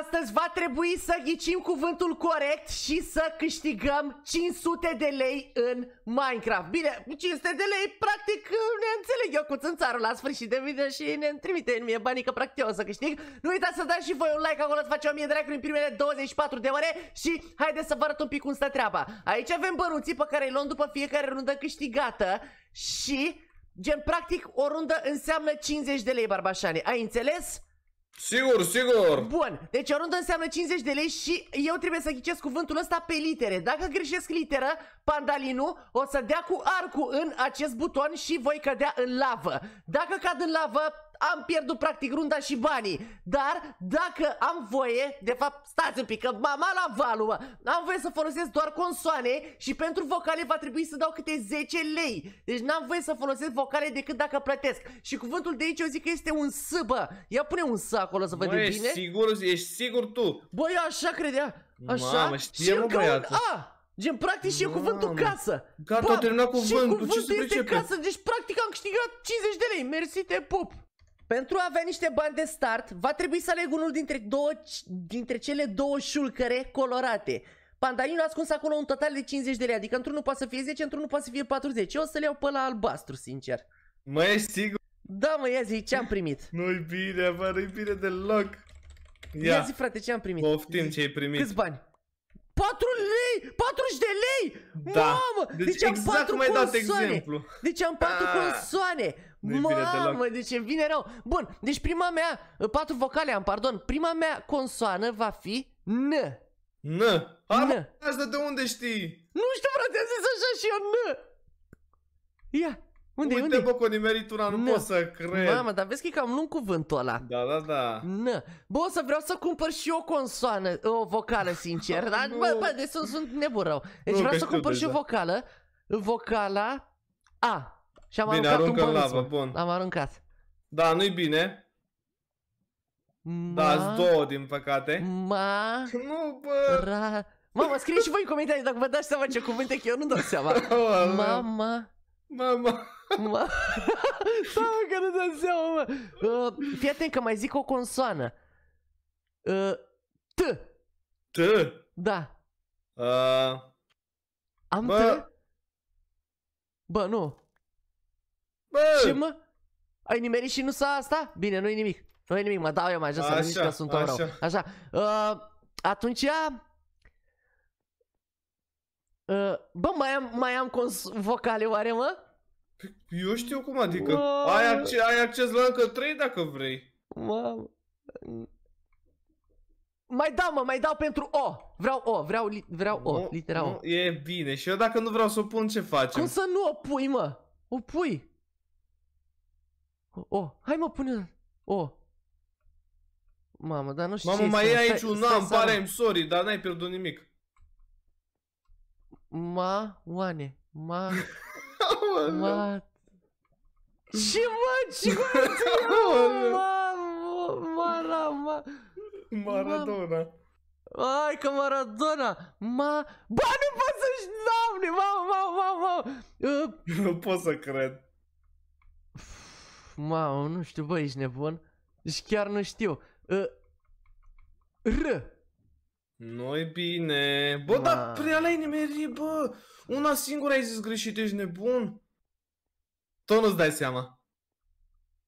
Astăzi va trebui să ghicim cuvântul corect și să câștigăm 500 de lei în Minecraft. Bine, 500 de lei, practic, ne înțeleg eu cu țânțarul la sfârșit de video și ne trimite în mie banii că practic eu o să câștig. Nu uitați să dați și voi un like acolo, să facem 1000 de like în primele 24 de ore și haideți să vă arăt un pic cum stă treaba. Aici avem băruții pe care îi luăm după fiecare rundă câștigată și, gen, practic, o rundă înseamnă 50 de lei, barbașane. Ai înțeles? Sigur, sigur! Bun, deci o rundă înseamnă 50 de lei și eu trebuie să ghicesc cuvântul ăsta pe litere. Dacă greșesc literă, pandalinul o să dea cu arcul în acest buton și voi cădea în lavă. Dacă cad în lavă, am pierdut practic runda și banii. Dar dacă am voie, de fapt stați un pic că mama la valul am voie să folosesc doar consoane și pentru vocale va trebui să dau câte 10 lei. Deci n-am voie să folosesc vocale decât dacă plătesc. Și cuvântul de aici eu zic că este un S, bă. Ia pune un S acolo să vedem bine. sigur, ești sigur tu. Băi, eu așa credea Așa? Mamă, știe, și încă Gen, practic și e cuvântul casă. Gata, a terminat cuvântul. Și cuvântul este casă, deci practic am câștigat 50 de lei. Mersi, te pup. Pentru a avea niște bani de start, va trebui să aleg unul dintre, două, dintre cele două șulcăre colorate. Pandarinul a ascuns acolo un total de 50 de lei, adică într-unul poate să fie 10, într-unul poate să fie 40. Eu o să le iau pe la albastru, sincer. Mă, ești sigur? Da, mă, ia zi, ce-am primit? Nu-i bine, mă, nu-i bine deloc. Ia. ia zi, frate, ce-am primit? Poftim ce ai primit. Câți bani? 4 lei! 40 de lei! Da. Mamă! Deci, deci am exact 4 cum ai dat exemplu. Deci am 4 A. Ah. consoane. Nu-i bine deloc. deci e rău. Bun, deci prima mea, uh, patru vocale am, pardon, prima mea consoană va fi N. N. N. Asta de unde știi? Nu știu, frate, am zis așa și eu N. Ia, unde Uite, unde bă, că nu pot să cred. Mamă, dar vezi că e cam lung cuvântul ăla. Da, da, da. N. Bă, o să vreau să cumpăr și o consoană, o vocală, sincer. dar, bă, bă, deci sunt, sunt nebun rău. Deci nu, vreau să cumpăr și o vocală. Vocala A. Și am bine, aruncat un lava, lavă, bun. Am aruncat. Da, nu-i bine. Da, Ma... Da, două, din păcate. Ma... Nu, bă... Ra... Mama scrie și voi în comentarii dacă vă dați seama ce cuvinte, că eu nu dau seama. Oh, oh. Mama... Mama... Ma... da, că nu dau seama, mă. Uh, fii atent că mai zic o consoană. Uh, t. T? Da. Uh... Am bă... t? Bă, nu. Bă! Ce mă? Ai nimerit și nu s-a asta? Bine, nu-i nimic. Nu-i nimic, mă dau eu mai jos să nu că sunt așa. rău. Așa. Uh, atunci... Uh, bă, mai am, mai am cons vocale oare, mă? Păi, eu știu cum, adică wow. ai, acces, ai acces la încă 3 dacă vrei. Wow. Mai dau, mă, mai dau pentru O. Vreau O, vreau, li, vreau O, litera O. e bine. Și eu dacă nu vreau să o pun, ce facem? Cum să nu o pui, mă? O pui. Oh, hai mă, pune... Oh. Mamă, dar nu știu Mamă, ce mai e aici un am, pare, am sorry, dar n-ai pierdut nimic. Ma, oane, ma... ma... Ce mă, ce mă, Mara, ma... Maradona. Ai că Maradona! Ma... Ba, nu pot să-și... Doamne, ma, ma, ma, ma! Nu pot să cred. Mamă, nu știu, bă, ești nebun? Deci chiar nu știu. Uh, R. nu bine. Bă, dar prea la ai bă. Una singură ai zis greșit, ești nebun. Tot nu-ți dai seama.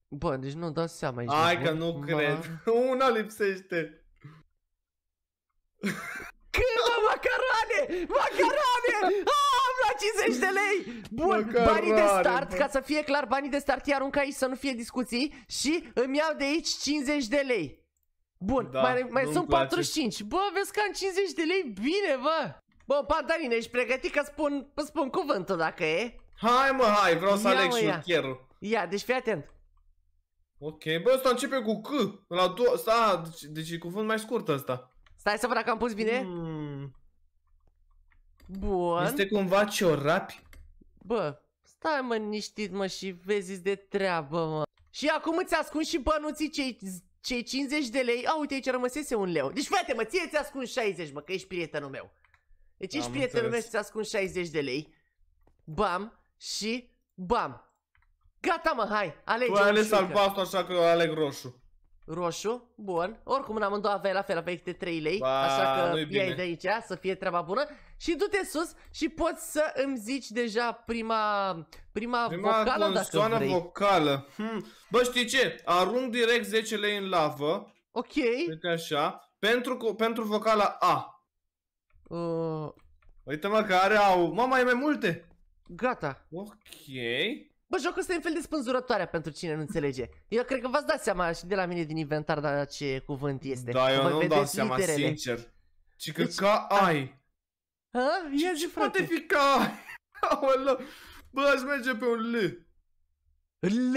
Bă, deci nu-mi dau seama, ești Hai că nu cred. Una lipsește. Când, macarone! Macarone! 50 de lei! Bun, Măcar banii de start, bă. ca să fie clar, banii de start i arunc aici să nu fie discuții și îmi iau de aici 50 de lei. Bun, da, mai, mai sunt place. 45. Bă, vezi că am 50 de lei? Bine, bă! Bă, pantaline, ești pregătit că spun, spun cuvântul dacă e? Hai mă, hai, vreau să ia, aleg și ia. Ia, deci fii atent. Ok, bă, ăsta începe cu C. La două, Sta, deci, deci e cuvânt mai scurt ăsta. Stai să văd dacă am pus bine. Hmm. Bun. Este cumva ciorapi? Bă, stai mă niștit mă și vezi de treabă mă. Și acum îți ascund și bănuții cei, cei 50 de lei. A, uite aici rămăsese un leu. Deci frate mă, ție ți ascund 60 mă, că ești prietenul meu. Deci ești prietenul meu și ți ascund 60 de lei. Bam și bam. Gata mă, hai, alege Tu ai ales albastru, așa că aleg roșu roșu, bun. Oricum în amândouă aveai la fel, aveai câte 3 lei, ba, așa că ai de aici să fie treaba bună. Și du-te sus și poți să îmi zici deja prima, prima, prima vocală dacă vrei. vocală. Hmm. Bă, știi ce? Arunc direct 10 lei în lavă. Ok. Uite așa. Pentru, pentru vocala A. Uh... Uite mă că are au... Mama, e mai multe. Gata. Ok. Bă, jocul ăsta e un fel de spânzurătoare pentru cine nu înțelege. Eu cred că v-ați dat seama și de la mine din inventar dar ce cuvânt este. Da, eu nu-mi dau seama, literele. sincer. Ci că deci, ca ai. Ha? Ia zi, frate. poate fi ca ai? Bă, aș merge pe un L. L?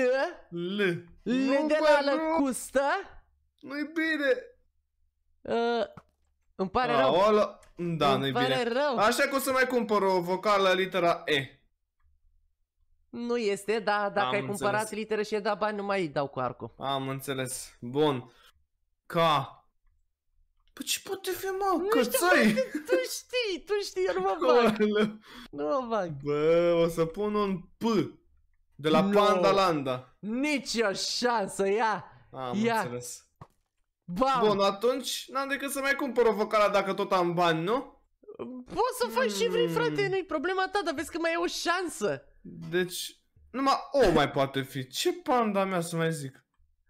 L. L nu, de bă, la lăcustă? Nu-i bine. Uh, îmi pare A, rău. Ola... Da, nu-i bine. Rău. Așa că o să mai cumpăr o vocală litera E. Nu este, da, dacă Am ai înțeles. cumpărat litere și ai dat bani, nu mai dau cu arcul. Am înțeles. Bun. Ca Păi ce poate fi, mă? Cățăi? Tu știi, tu știi, eu nu mă bag. Nu mă bag. Bă, o să pun un P. De la no. Landa. Nici o șansă, ia. Am ia. înțeles. Bam. Bun, atunci n-am decât să mai cumpăr o vocală dacă tot am bani, nu? Poți să faci mm. și vrei, frate, hmm. nu-i problema ta, dar vezi că mai e o șansă. Deci, numai o mai poate fi. Ce panda mea să mai zic?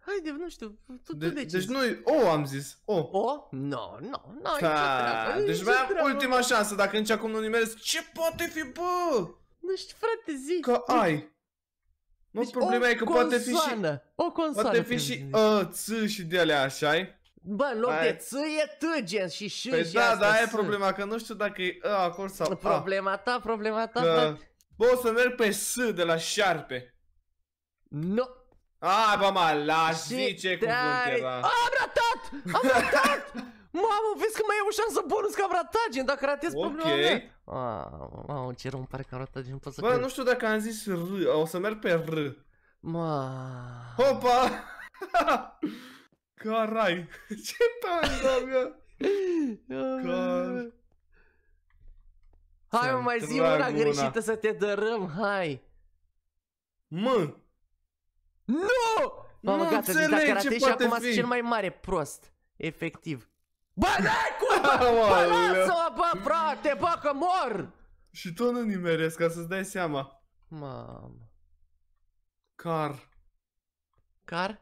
Haide, nu știu, tu, de, tu de ce Deci noi, o am zis, o. O? No, no, no, da. Deci mai am ultima șansă, dacă nici acum nu nimeresc, ce poate fi, bă? Nu știu, frate, zic. Că deci ai. Nu deci problema e că consoană, poate fi și... O consoană. Poate fi și ă, ț și de alea, așa -i? Bă, în loc Aia. de ț e t, gen, și ș păi și da, da, e problema, că nu știu dacă e ă acolo sau a. Problema ta, problema ta, că... frate. Bă, o să merg pe S de la șarpe. Nu. No. A, bă, mă, las, zice cuvânt era. Am ratat! Am ratat! Mamă, vezi că mai e o șansă bonus că am ratat, gen, dacă ratez okay. problema mea. Ah, mamă, ce rău, îmi pare că am ratat, gen, pot să Bă, cred. nu știu dacă am zis R, o să merg pe R. Mă. Hopa! Carai, ce tare, mea! Car... Hai mă, mai zi una, greșită să te dărâm, hai! Mă! Nu! Mamă, nu gata, deci dacă și acum fi. cel mai mare prost. Efectiv. Bă, dai cu bă, bă, lasă-mă, bă, frate, bă, că mor! Și tu nu nimeresc, ca să-ți dai seama. Mamă. Car. Car?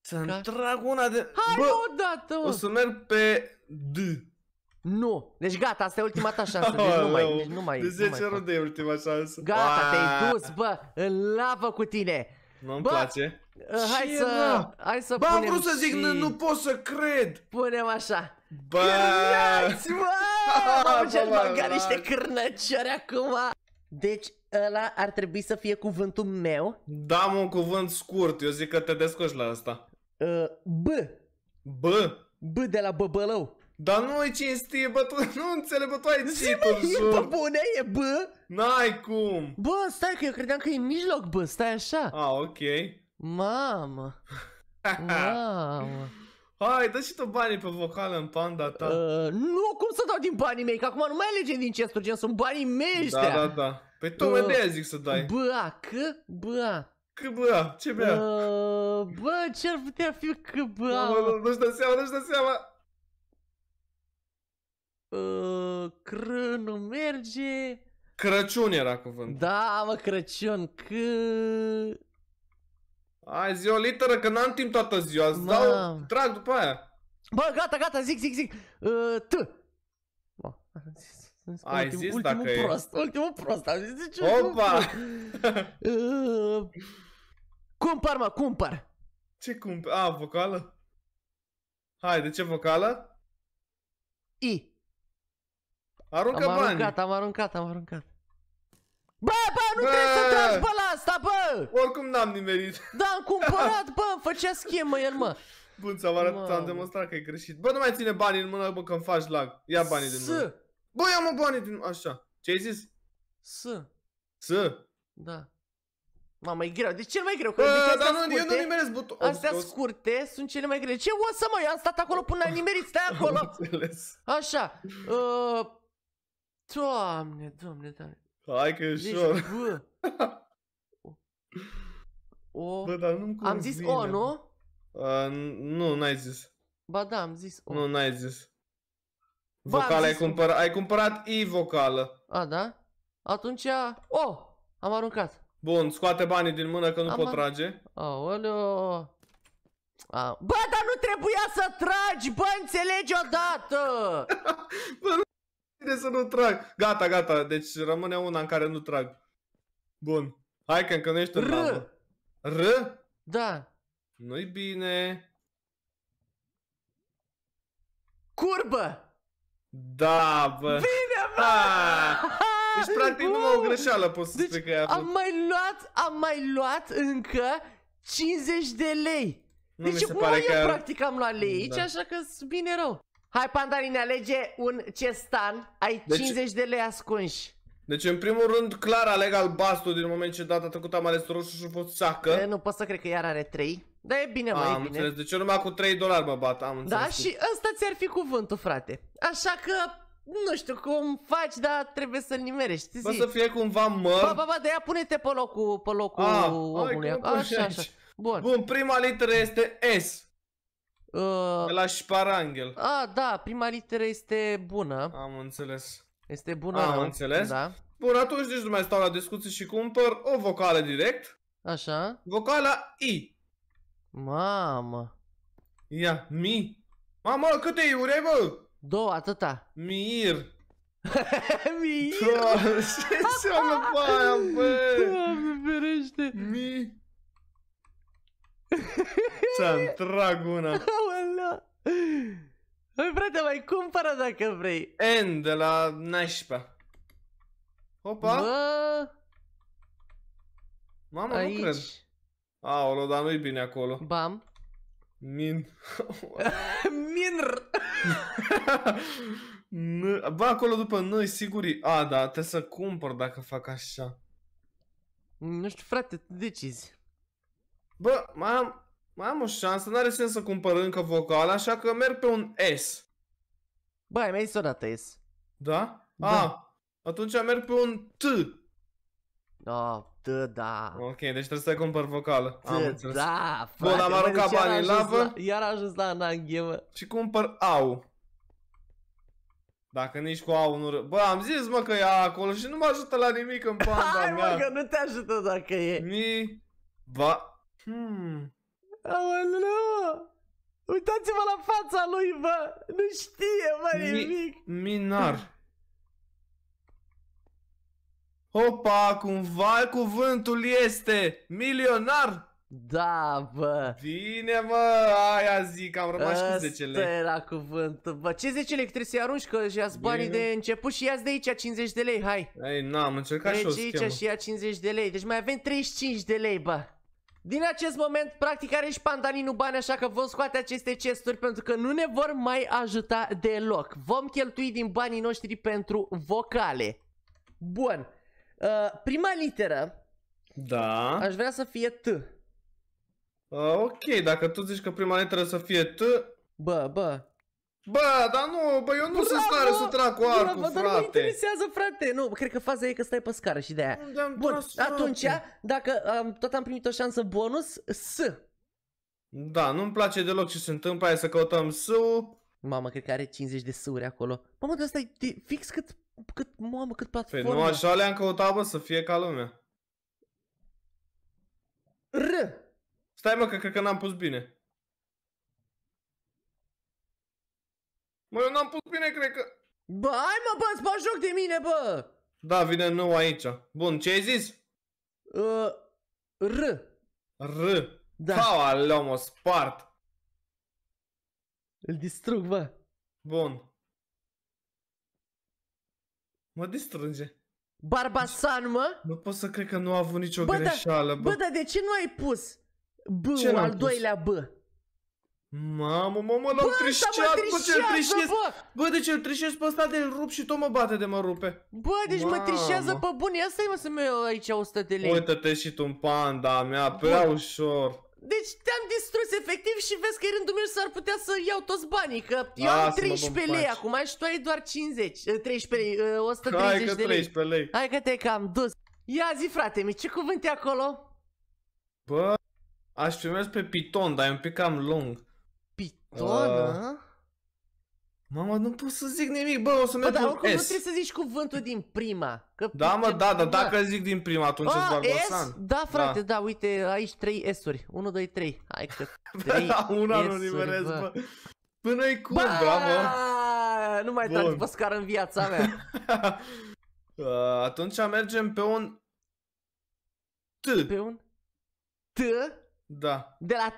Să-mi trag una de... Hai bă, odată, mă. O să merg pe D. Nu. Deci gata, asta e ultima ta șansă. Deci nu mai, deci nu mai, de 10 nu de e ultima șansă. Gata, te-ai dus, bă, în lavă cu tine. Nu-mi place. Ă, hai Ce să, hai să Bă, am vrut să zic, și... nu, nu pot să cred. Punem așa. Bă! Cârnați, bă! Am cel măcar niște cârnăciori acum. Deci, ăla ar trebui să fie cuvântul meu. Da, un cuvânt scurt. Eu zic că te descoși la asta. Uh, b. B? B de la băbălău. Dar nu e cinstit, bă, tu nu înțeleg, bă, tu ai zis tot jur. Bă, bune e, bă! N-ai cum! Bă, stai că eu credeam că e în mijloc, bă, stai așa. A, ok. Mamă. Mamă. Hai, dă și tu banii pe vocală în panda ta. Uh, nu, cum să dau din banii mei? Că acum nu mai alege din chesturi, gen, sunt banii mei da, ăștia. Da, da, da. Păi tu uh, de zic să dai. Bă, că, bă. Că bă, ce bă? Uh, bă, ce-ar putea fi că bă? nu-și dă seama, nu-și dă seama. Ă, Crânul merge... Crăciun era cuvânt. Da, mă, Crăciun, că... Ai zi o literă, că n-am timp toată ziua, îți Ma... dau, trag după aia. Bă, gata, gata, zic, zic, zic. Uh, T. Bă, ai ultim, zis ultimul dacă prost, e... ultimul prost, am zis ce Opa! uh, cumpăr, mă, cumpăr. Ce cumpăr? A, vocală? Hai, de ce vocală? I. Aruncă am bani. aruncat, am aruncat, am aruncat. Bă, bă, nu bă! trebuie să tragi bă la asta, bă! Oricum n-am nimerit. Da, am cumpărat, bă, îmi făcea schemă el, mă. Bun, ți-am arătat, am demonstrat că e greșit. Bă, nu mai ține banii în mână, bă, că-mi faci lag. Ia banii din mână. Bă, ia mă banii din... Așa. Ce ai zis? S. S. Da. Mamă, e greu. Deci cel mai greu. Că uh, dar nu, scurte, eu nu nimeresc butonul. Astea o, scurte sunt cele mai grele. Ce o să mă? Eu am stat acolo până am nimerit. Stai acolo. Așa. Uh, Doamne, doamne, doamne. Hai că e deci, ușor. Bă. O... Bă, dar nu Am zis vine. o, nu? Uh, nu, n-ai zis. Ba da, am zis o. Nu, n-ai zis. Vocal ai cumpărat, ai cumpărat i vocală. A, da? Atunci, o, am aruncat. Bun, scoate banii din mână că nu am pot trage. Aoleo. A. Bă, dar nu trebuia să tragi, bă, înțelegi odată! bă, nu... Bine să nu trag. Gata, gata. Deci rămâne una în care nu trag. Bun. Hai că încă nu ești R. R? Da. Nu-i bine. Curbă! Da, bă. Bine, bă! Ah! Deci, practic, nu o greșeală pot să deci, spui că e Am mai luat, am mai luat încă 50 de lei. Nu deci, mi se pare eu că... practic am luat lei aici, da. așa că bine rău. Hai, Pandaline, alege un cestan. Ai deci... 50 de lei ascunși. Deci, în primul rând, clar aleg albastru din moment ce data trecută am ales roșu și a fost sacă. E, nu pot să cred că iar are 3. Da, e bine, mă, am e bine. Înțeles. Deci eu numai cu 3 dolari mă bat, am da, înțeles. Da, și ăsta ți-ar fi cuvântul, frate. Așa că nu știu cum faci, dar trebuie să-l nimerești. Poate să fie cumva mă. Ba, ba, ba, de ea pune-te pe locul, pe locul ah, omului. Hai, așa, așa. Bun. Bun, prima literă este S. Uh, la șparanghel. A, da, prima literă este bună. Am înțeles. Este bună. Am rău. înțeles. Da. Bun, atunci nici deci nu mai stau la discuții și cumpăr o vocală direct. Așa. Vocala I. Mamă. Ia, mi. Mamă, câte iure, bă? Două, atâta. Mir. Mir. Doamne, ce înseamnă pe aia, bă? Doamne, ferește. Mi să am trag una. Hai păi, frate, mai cumpără dacă vrei. N de la nașpa. Opa. Bă. Mama, Aici. nu cred. Aolo, dar nu-i bine acolo. Bam. Min. Minr. Bă, acolo după noi, sigur e... A, da, trebuie să cumpăr dacă fac așa. Nu știu, frate, tu decizi. Bă, mai am, mai am o șansă, n-are sens să cumpăr încă vocal, așa că merg pe un S. Bă, ai mai zis odată S. Da? da? A, ah, atunci merg pe un T. Oh, T, da. Ok, deci trebuie să cumpăr vocală. T, am da, înțeles. da, frate. Bun, am aruncat deci banii în lavă. Iar a ajuns la ananghie, mă. Și cumpăr AU. Dacă nici cu AU nu... Bă, am zis, mă, că e acolo și nu mă ajută la nimic în panda Hai, mea. Hai, mă, că nu te ajută dacă e. Mi... Ba... Hmm. Aoleu! Uitați-vă la fața lui, bă! Nu știe, bă, Mi nimic! Minar. Opa, cumva cuvântul este milionar! Da, bă! Bine, mă! Aia zic, am rămas Asta cu 10 lei. era cuvântul, bă. Ce 10 lei? Trebuie să-i arunci că și ați banii de început și ia de aici 50 de lei, hai! Ei, n-am încercat și deci o schemă. aici și ia 50 de lei, deci mai avem 35 de lei, bă! Din acest moment, practic are și pantaninul bani, așa că vom scoate aceste chesturi pentru că nu ne vor mai ajuta deloc. Vom cheltui din banii noștri pentru vocale. Bun. Uh, prima literă. Da. Aș vrea să fie T. Uh, ok, dacă tu zici că prima literă să fie T... Bă, bă. Bă, dar nu, bă, eu nu sunt stare să trag cu arcul, bravo, frate. Dar nu mă interesează, frate. Nu, cred că faza e că stai pe scară și de aia. Bun, tras, atunci, frate. dacă um, tot am primit o șansă bonus, S. Da, nu-mi place deloc ce se întâmplă, hai să căutăm S. Mamă, cred că are 50 de suri acolo. Mamă, dar asta e fix cât, cât, mamă, cât păi, platformă. Păi nu așa le-am căutat, bă, să fie ca lumea. R. Stai, mă, că cred că n-am pus bine. Mă, eu n-am pus bine, cred că... Bă, hai mă, bă, îți joc de mine, bă! Da, vine nou aici. Bun, ce ai zis? Uh, R. R. Da. Pau, l mă, spart. Îl distrug, bă. Bun. Mă distrânge. Barbasan, mă? Nu pot să cred că nu a avut nicio bă, da, greșeală, bă. Bă, dar de ce nu ai pus B al pus? doilea B? Mamă, mamă, l-am trișcat, bă, ce-l trișez! Bă! bă, de ce-l trișez pe ăsta de rup și tot mă bate de mă rupe. Bă, deci mamă. mă trișează pe bun, ia stai mă să-mi iau aici 100 de lei. Uită-te și tu în panda mea, prea bă. ușor. Deci te-am distrus efectiv și vezi că e rândul meu și s-ar putea să iau toți banii, că eu am 13 lei acum și tu ai doar 50, 13 eh, eh, lei, 130 Hai că de 13 lei. Hai că te ai cam dus. Ia zi frate mi, ce cuvânt e acolo? Bă, aș fi mers pe piton, dar e un pic cam lung. Doamnă? Uh... Mamă, nu pot să zic nimic, bă, o să merg da, cu S. nu trebuie să zici cuvântul din prima. Că da, mă, da, da, dacă zic din prima, atunci îți bag S? Da, frate, da. da, uite, aici trei S-uri. 1, 2, 3. Hai că păi trei da, una nu nimerez, bă. bă. până e cum, bă, bă, Nu mai trage pe scară în viața mea. uh, atunci mergem pe un... T. Pe un... T? Da. De la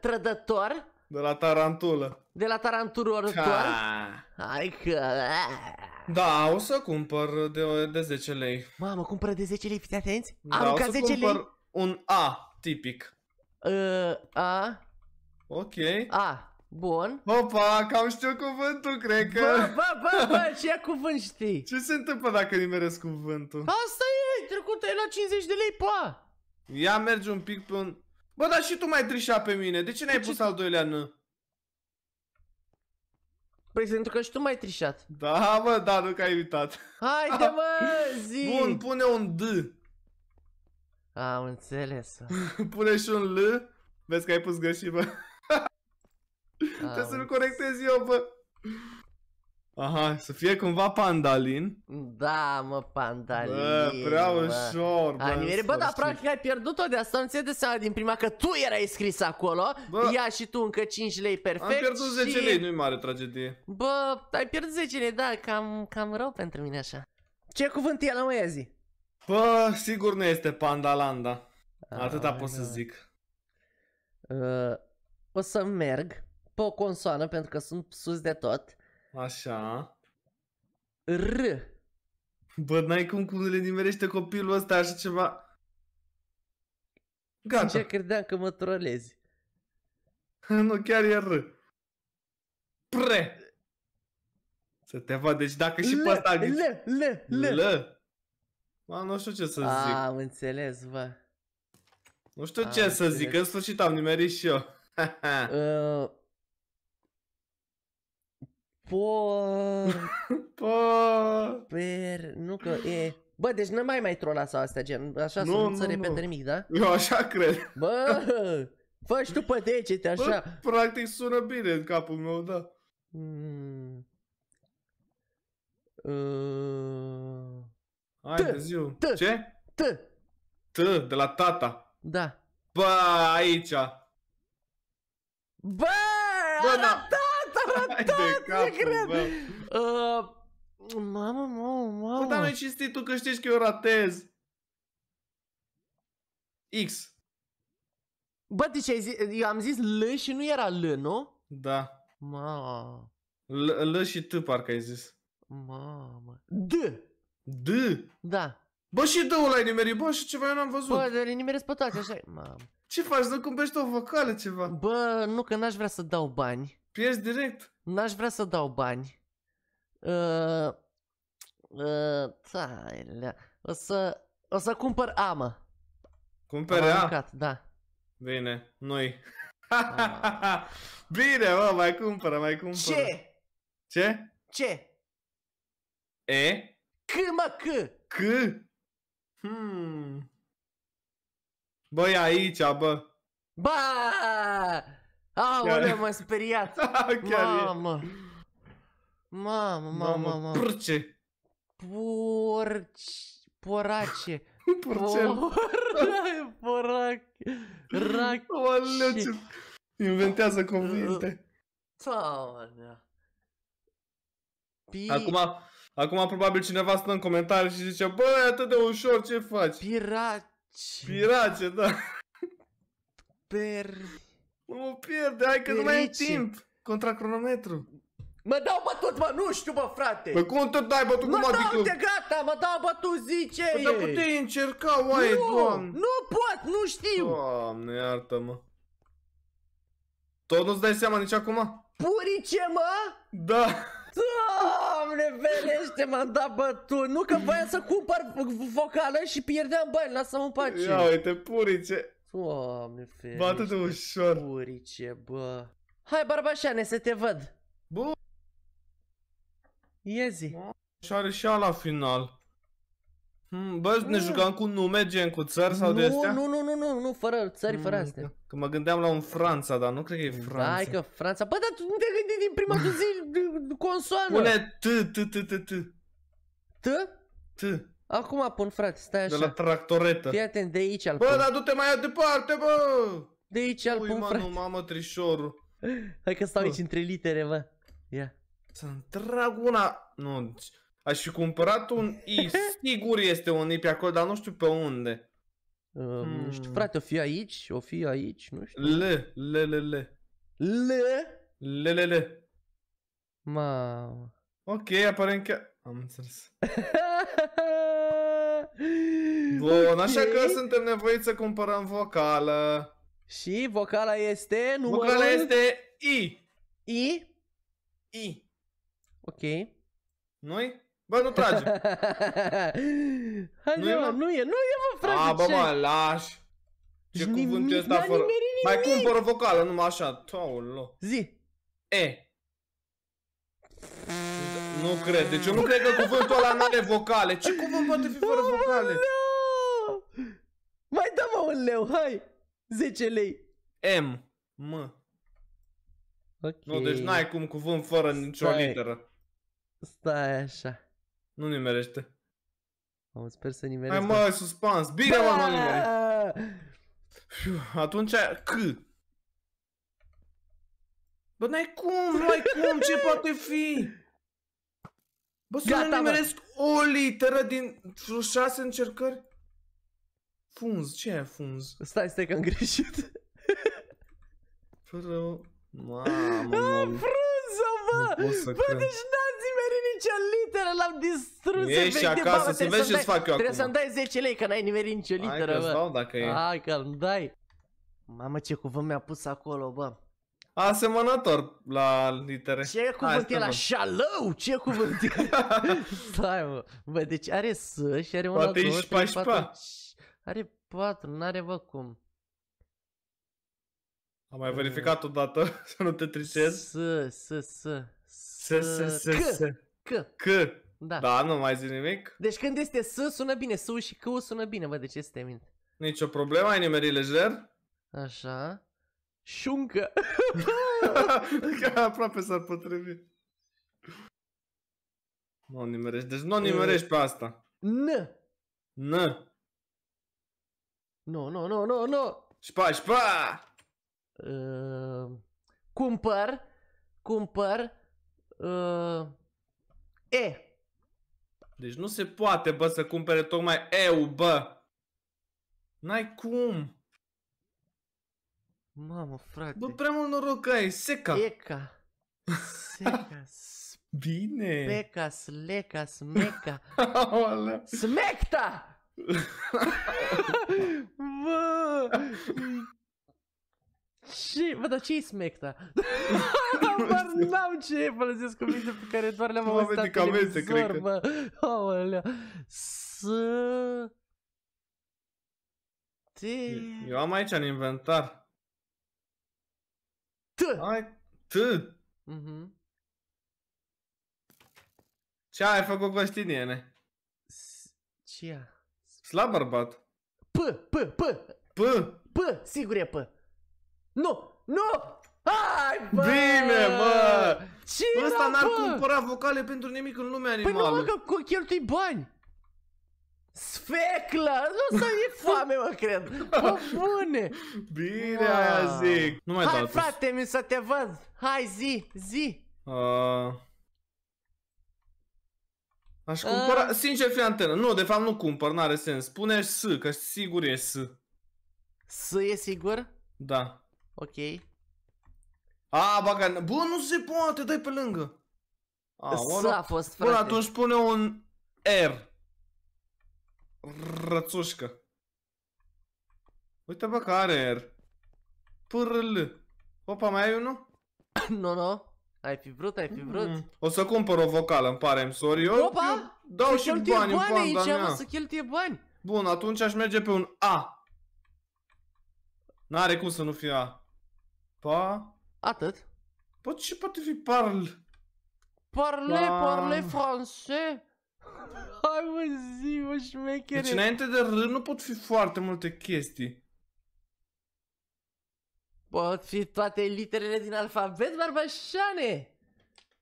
trădător? De la tarantulă. De la tarantulă Hai că... Da, o să cumpăr de, de 10 lei. Mamă, cumpără de 10 lei, fiți atenți. Da, Am o ca să 10 cumpăr lei. un A tipic. Uh, a? Ok. A, Bun. Opa, cam știu cuvântul, cred că. Bă, bă, bă, bă, ce cuvânt știi? Ce se întâmplă dacă nimeresc cuvântul? Asta e, trecută e la 50 de lei, pa! Ia mergi un pic pe un Bă, dar și tu mai trișa pe mine. De ce n-ai păi pus al doilea N? Păi pentru că și tu mai trișat. Da, bă, da, nu că ai uitat. Haide, mă, zi! Bun, pune un D. Am înțeles. pune și un L. Vezi că ai pus greșit, bă. Trebuie să-l corectez eu, bă. Aha, să fie cumva pandalin. Da, mă, pandalin. Bă, prea bă. ușor, bă. Animere, bă, dar practic ai pierdut-o de asta, nu ți de seama din prima că tu erai scris acolo. Bă. Ia și tu încă 5 lei perfect Am pierdut 10 și... lei, nu-i mare tragedie. Bă, ai pierdut 10 lei, da, cam, cam rău pentru mine așa. Ce cuvânt e la măia zi? Bă, sigur nu este pandalanda. Ah, Atâta pot să da. zic. Uh, o să merg pe o consoană pentru că sunt sus de tot. Așa. R. Bă, n-ai cum cum le nimerește copilul ăsta așa ceva. Gata. Ce credeam că mă trolezi. nu, chiar e R. Pre. Să te văd, Deci dacă și pe ăsta... L, L, L. Le. Ma, nu știu ce să A, zic. Am înțeles, bă. Nu știu A, ce înțeles. să zic, în sfârșit am nimerit și eu. uh, Po... po... Per... Nu că e... Bă, deci nu mai mai trola sau astea, gen, așa nu, să nu, nu se repete nimic, da? Eu așa cred. Bă, fă și tu pe degete, așa. Bă, practic sună bine în capul meu, da. Mm. Uh... Hai, t, ziu. T, Ce? T. T, de la tata. Da. Bă, aici. Bă, Bă Da. Da, de cred. Uh, mamă, mamă, mamă. Păi, dar nu-i cinstit tu că știi că eu ratez. X. Bă, ce ai zis, eu am zis L și nu era L, nu? Da. Ma. L, L și T parcă ai zis. Mamă. D. D? Da. Bă, și D-ul la nimerit, bă, și ceva eu n-am văzut. Bă, le inimeresc pe toate, așa Mamă. Ce faci, nu cumperi tu o vocală ceva? Bă, nu, că n-aș vrea să dau bani. Pierzi direct. N-aș vrea să dau bani. Uh, uh, o să, o să cumpăr amă. Cumpere amă? Da. Bine, noi. Ah. Bine, mă, mai cumpără, mai cumpără. Ce? Ce? Ce? E? C, mă, C! C? Hmm. Băi, aici, bă. Ba! Aoleu, m-am speriat! mama, mamă! mama, Mamă, mamă, mamă! Purce! Porci... Porace! Purce! Por... Porac... Aoleu, ce... Inventează cuvinte! Doamne! Pi... Acum, acum probabil cineva stă în comentarii și zice Bă, e atât de ușor, ce faci? Pirace! Pirace, da! Per... Mă pierde, hai că nu mai e timp. Contra cronometru. Mă dau bătut, mă, nu știu, bă, frate! Bă, cum tot dai bătut, mă cum adică? Mă dau de gata, mă dau bătut, zice Bă, păi, dar puteai încerca, oaie, nu, doamne! Nu pot, nu știu! Doamne, iartă-mă! Tot nu-ți dai seama nici acum? Purice, mă? Da! Doamne, velește, m-am dat bătut! Nu, că voiam să cumpăr vocală și pierdeam bani, lasă-mă în pace! Ia uite, purice! Doamne ferește. Bă, atât de ușor. Purice, bă. Hai, Barbașane, să te văd. Bă. Iezi. Și are și la final. Hmm, bă, mm. ne jucam cu nume, gen cu țări sau nu, de astea? Nu, nu, nu, nu, nu, fără țări, mm, fără astea. Că mă gândeam la un Franța, dar nu cred că e Franța. Hai că Franța. Bă, dar tu nu te gândi din prima tu zi consoană. Pune T, T, T, T, T. T? T. Acum pun, frate, stai așa. De la tractoretă. Fii atent, de aici al Bă, dar du-te mai departe, bă! De aici al Ui, mă, nu, mamă, trișorul. Hai că stau bă. aici între litere, bă. Ia. Să-mi trag una... Nu, deci, aș fi cumpărat un i. Sigur este un i pe acolo, dar nu știu pe unde. Um, hmm. Nu știu, hmm. frate, o fi aici, o fi aici, nu știu. Le, le, le, le. Le? Le, le, le. Mamă. Ok, aparent chiar... Am înțeles. Bun, așa că suntem nevoiți să cumpărăm vocală. Și vocala este numărul... Vocala este I. I? I. Ok. Noi? Bă, nu trage. Hai, nu, mă? nu e, nu e, mă, frate, A, bă, ce? mă, lași. Ce nimic, cuvânt e ăsta fără... nimeni. Mai cumpăr o vocală, numai așa. Taolo. Zi. E. Nu cred, deci eu nu cred că cuvântul ăla n-are vocale. Ce cuvânt poate fi fără vocale? Mai dă-mă un leu, hai! 10 lei. M. M. Okay. Nu, deci n-ai cum cuvânt fără Stai. nicio literă. Stai așa. Nu nimerește. Am sper să nimerește. Hai mă, suspans. Bine, mă, nu nimerește. Atunci, C. Bă, n-ai cum, nu ai cum, ce poate fi? Bă, să Gata, nimeresc o literă din vreo șase încercări? Funz, ce e funz? Stai, stai că am greșit. Fără... Mamă, A, frunză, bă! Bă, deci n-ați nimerit nicio literă, l-am distrus Ești acasă, să vezi ce-ți fac eu acum. Trebuie să-mi dai 10 lei, că n-ai nimerit nicio literă, Hai bă. Hai că-ți dau dacă e. Hai că-mi dai. Mamă, ce cuvânt mi-a pus acolo, bă asemănător la litere. Ce cuvânt e la șalău? Ce cuvânt e? Stai mă. Bă, deci are S și are un Poate alt și 4, Are 4, n-are vă cum. Am mai verificat o dată să nu te tricez. S, S, S. S, S, S, S. C. C. Da. da, nu mai zic nimic. Deci când este S sună bine, S și C sună bine, bă, de deci ce este minte. Nici o problemă, ai nimerit lejer. Așa. Șuncă! Că aproape s-ar potrivi. Nu o nimerești. Deci nu o nimerești pe asta. N. N. Nu, nu, nu, nu, nu. Șpa, șpa! Ehm, cumpăr, cumpăr, ehm, e. Deci nu se poate, bă, să cumpere tocmai eu, bă. N-ai cum. Mamă, frate. Bă, prea mult noroc ai, seca. Eca. Seca. Bine. Peca, sleca, smeca. Smecta! Bă! Ce? Bă, dar ce e smecta? Dar n-am ce folosesc cuvinte pe care doar le-am auzit la televizor, bă. Aolea. S... Te... Eu am aici un inventar. T. Ai, T. Mhm. Ce ai făcut Astiniene? Ce a? Slab bărbat. P, P, P. P. P, sigur e P. Nu, nu! Hai, bă! Bine, bă! Cine, Ăsta n-ar cumpăra vocale pentru nimic în lumea animală. Păi nu, mă, că cheltui bani. Sfeclă! Nu să e foame, mă, cred! Bă, bune! Bine, wow. zic! Nu mai Hai, frate, mi să te văd! Hai, zi, zi! Uh... Aș uh... Sincer, fi antenă. Nu, de fapt nu cumpăr, n-are sens. Spune S, că sigur e S. S e sigur? Da. Ok. A, bagan. Bă, nu se poate, dai pe lângă. A, S a fost, frate. Bun, atunci pune un R. Rățușcă. Uite bă că are R. Pârl. Opa, mai ai unul? Nu, nu. Ai fi vrut, ai fi mm. vrut. O să cumpăr o vocală, îmi pare, îmi sori. Opa! dau și bani, bani în panda aici, mea. Mă, să cheltuie bani. Bun, atunci aș merge pe un A. N-are cum să nu fie A. Pa. Atât. Poate și poate fi parl. Parle, parle français. Hai mă zi, mă, șmechere. Deci înainte de R nu pot fi foarte multe chestii. Pot fi toate literele din alfabet, barbașane!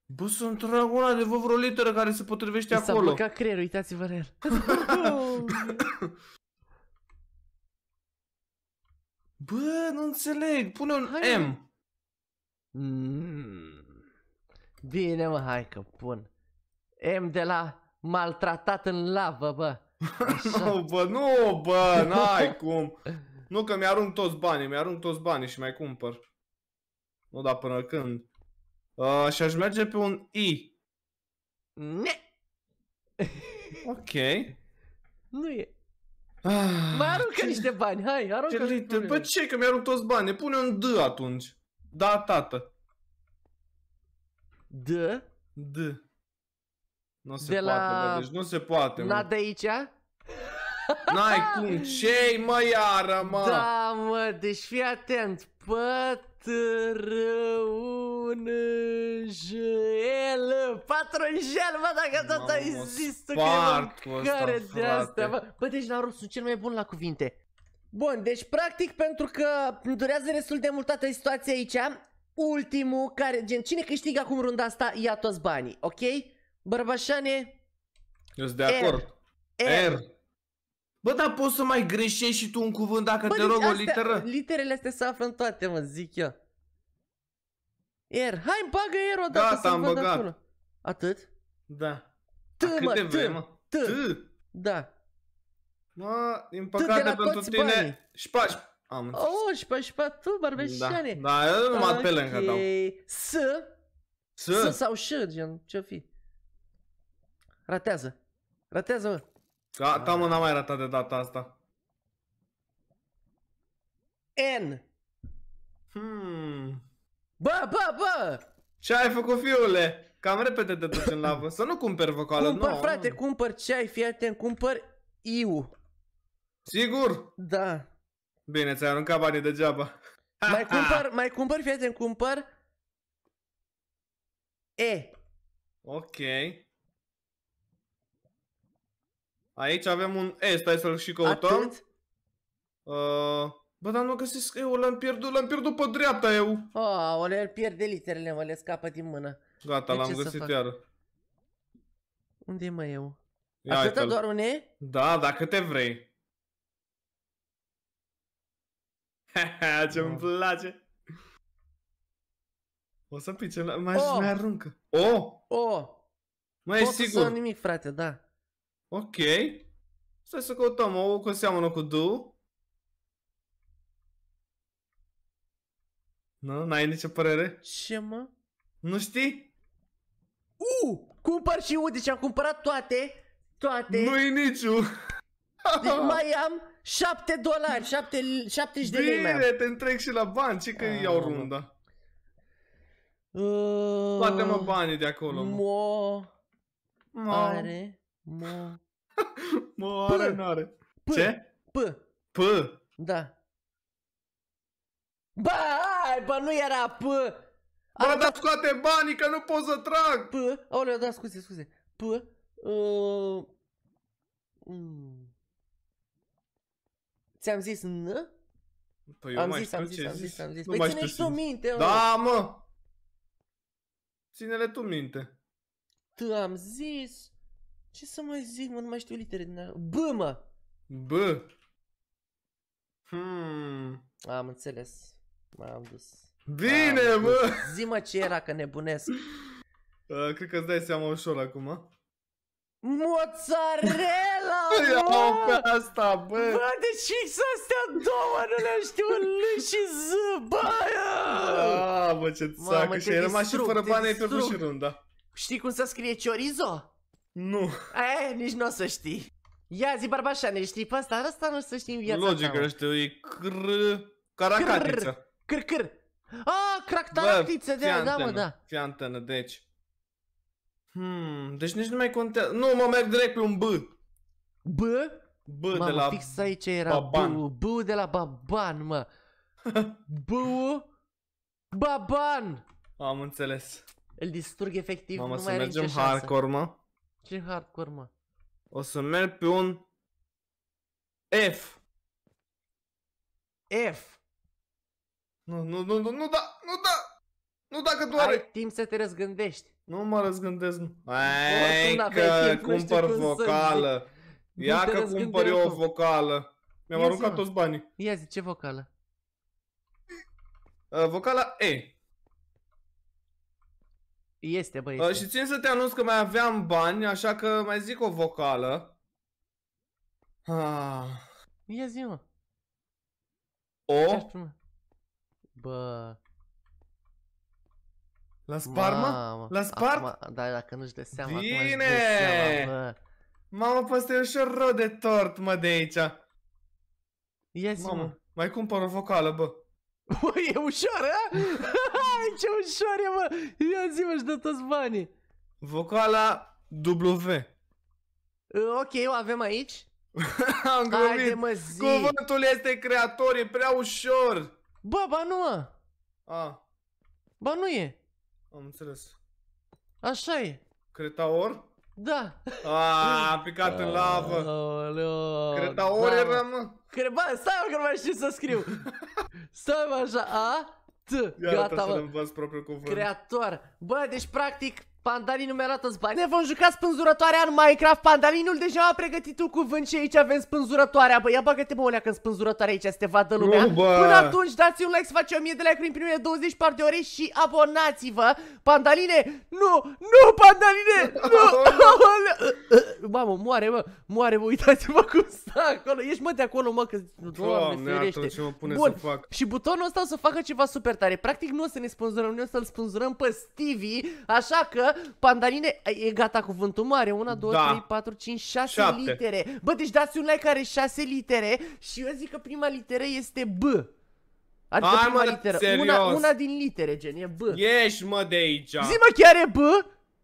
Bă, sunt una de vă vreo literă care se potrivește acolo. S-a blocat creierul, uitați-vă el. Bă, nu înțeleg, pune un hai, M. Mm. Bine mă, hai că pun. M de la maltratat în lavă, bă. Așa. nu, bă, nu, bă, n-ai cum. Nu că mi-arunc toți banii, mi-arunc toți banii și mai cumpăr. Nu, da până când? Uh, și aș merge pe un I. Ne. Ok. Nu e. Ah, mai aruncă ce... niște bani, hai, aruncă ce niște Bă, ce, că mi-arunc toți banii, pune un D atunci. Da, tată. D? D. Nu se de poate, la... bă, deci nu se poate, Na mă. de aici? N-ai cum, ce mă iară, mă? Da, mă, deci fii atent. Pătrăunjel, patronjel, mă, dacă tot ai zis tu că care de asta, mă. Bă, deci la rus sunt cel mai bun la cuvinte. Bun, deci practic pentru că durează destul de mult toată situația aici, ultimul care, gen, cine câștigă acum runda asta ia toți banii, ok? Bărbașane. Eu sunt de acord. R. Bă, dar poți să mai greșești și tu un cuvânt dacă Bă, te rog astea, o literă? Literele astea se află în toate, mă, zic eu. R. Hai, bagă R o dată să am văd Acolo. Atât? Da. T, mă, câte vrei, mă? T. Da. Mă, din păcate pentru tine, șpaș. Am înțeles. Oh, șpa, șpa, tu, barbeșane. Da, da eu numai okay. pe lângă S. S. S sau ș, gen, ce-o fi? Ratează. Ratează, mă. Gata, da, mă, n-am mai ratat de data asta. N. Hmm. Bă, bă, bă! Ce ai făcut, fiule? Cam repede te duci în lavă. Să nu cumperi vocală Cumpăr, frate, cumpăr ce ai, fii atent, cumpăr IU. Sigur? Da. Bine, ți-ai aruncat banii degeaba. Mai cumpăr, mai cumpăr, fii atent, cumpăr E. Ok. Aici avem un... E, stai să-l și căutăm. Atât? Uh, bă, dar nu găsesc eu, l-am pierdut, l-am pierdut pe dreapta eu. Oh, o le pierde literele, mă, le scapă din mână. Gata, l-am găsit iar. Unde e mă eu? Ia Atâta doar un E? Da, dacă te vrei. Ce-mi place. O să pice, mai, oh. mai aruncă. O! Oh. O! Oh. Mai e sigur. Să nimic, frate, da. Ok. Stai să căutăm ouă că seamănă cu du. Nu? N-ai nicio părere? Ce mă? Nu știi? U! Uh, cumpăr și U, deci am cumpărat toate. Toate. Nu-i niciu. Deci mai am 7 dolari, 7, 70 de lei Bine, te întreg și la bani, ce că ah, iau runda. Uh, Poate mă banii de acolo. Mo. Mo. Are. Mo... Mo are, P. are P. Ce? P. P. Da. Ba, ba nu era P. Bă, dar dat... scoate banii că nu pot să trag. P. Aoleu, da, scuze, scuze. P. Uh... Mm. Ți-am zis N? Păi am, zis, am, zis, am zis, zis, am zis, nu păi ține tu minte, Da, mă! Ține-le tu minte. Tu am zis. Ce să mai zic, mă, nu mai știu litere din B, mă! B. Hmm. Am înțeles. M-am dus. Bine, Am mă! Zi, mă, ce era, că nebunesc. Uh, cred că îți dai seama ușor acum. Mozzarella, mă! pe asta, bă! Bă, de ce astea două nu le știu L și Z, bă! Ah, bă, ce țacă! Și ai rămas și fără bani, ai pierdut și runda. Știi cum să scrie chorizo? Nu. Aia, nici nu o să știi. Ia zi, barbașane, știi pe asta? Asta nu să știi în viața Logic, ta, știu, e cr... Caracatiță. Cr, cr. Ah, cractaractiță, de da, mă, da. Fii antenă, deci. Hmm, deci nici nu mai contează. Nu, mă merg direct pe un B. B? B Mamă, de la fix aici era baban. B, B de la baban, mă. B baban. Am înțeles. Îl distrug efectiv, Mamă, nu mai să mergem hardcore, mă. Ce hardcore, mă? O să merg pe un F. F. Nu, nu, nu, nu, nu da, nu da. Nu dacă doare. Ai timp să te răzgândești. Nu mă răzgândesc. Ai că cumpăr vocală. Ia că cumpăr eu o vocală. Mi-am aruncat toți banii. Ia zi, ce vocală? Uh, vocala E. Este, băi. Uh, este. Uh, și țin să te anunț că mai aveam bani, așa că mai zic o vocală. Ah. Ia zi, mă. O? Bă. La spart, mă? La spart? Acum, da, dacă nu-și dă seama, Bine! Seama, Mamă, păi ăsta e ușor rău de tort, mă, de aici. Ia zi, Mamă, mă. mai cumpăr o vocală, bă. Bă, e ușor, a? Ce ușor e, mă! Ia zi mă, dă toți banii. Vocala W. Ă, ok, o avem aici? Am glumit. Mă, zi. Cuvântul este creator, e prea ușor. Bă, ba nu, mă. A. Ba nu e. Am înțeles. Așa e. Cretaor? Da. A, am picat în lavă. Aoleo. Cretaore da. mă. Cre bă, stai mă că nu mai știu să scriu. stai mă așa, a, t, Iar gata mă. propriul cuvânt. Creator. Bă, deci practic Pandalinul mi-a luat bani. Ne vom juca spânzurătoarea în Minecraft. Pandalinul deja a pregătit un cuvânt și aici avem spânzurătoarea. Bă, ia bagă-te bă, că când spânzurătoarea aici este vadă lumea. Uba. Până atunci dați un like să facem 1000 de like în primele 20 de ore și abonați-vă. Pandaline, nu, nu, Pandaline, nu. Mamă, moare, mă, moare, mă, uitați-vă cum stă acolo. Ești mă de acolo, mă, că doamne, ferește. Bun, și butonul ăsta o să facă ceva super tare. Practic nu o să ne spânzurăm, noi o să-l spânzurăm pe Stevie, așa că Pandaline, e gata cuvântul mare. 1, 2, da. 3, 4, 5, 6 litere. Bă, deci dați un like are 6 litere și eu zic că prima literă este B. Adică Ai, prima mă, literă. Una, una din litere, gen, e B. Ești, mă, de aici. Zi, mă, chiar e B?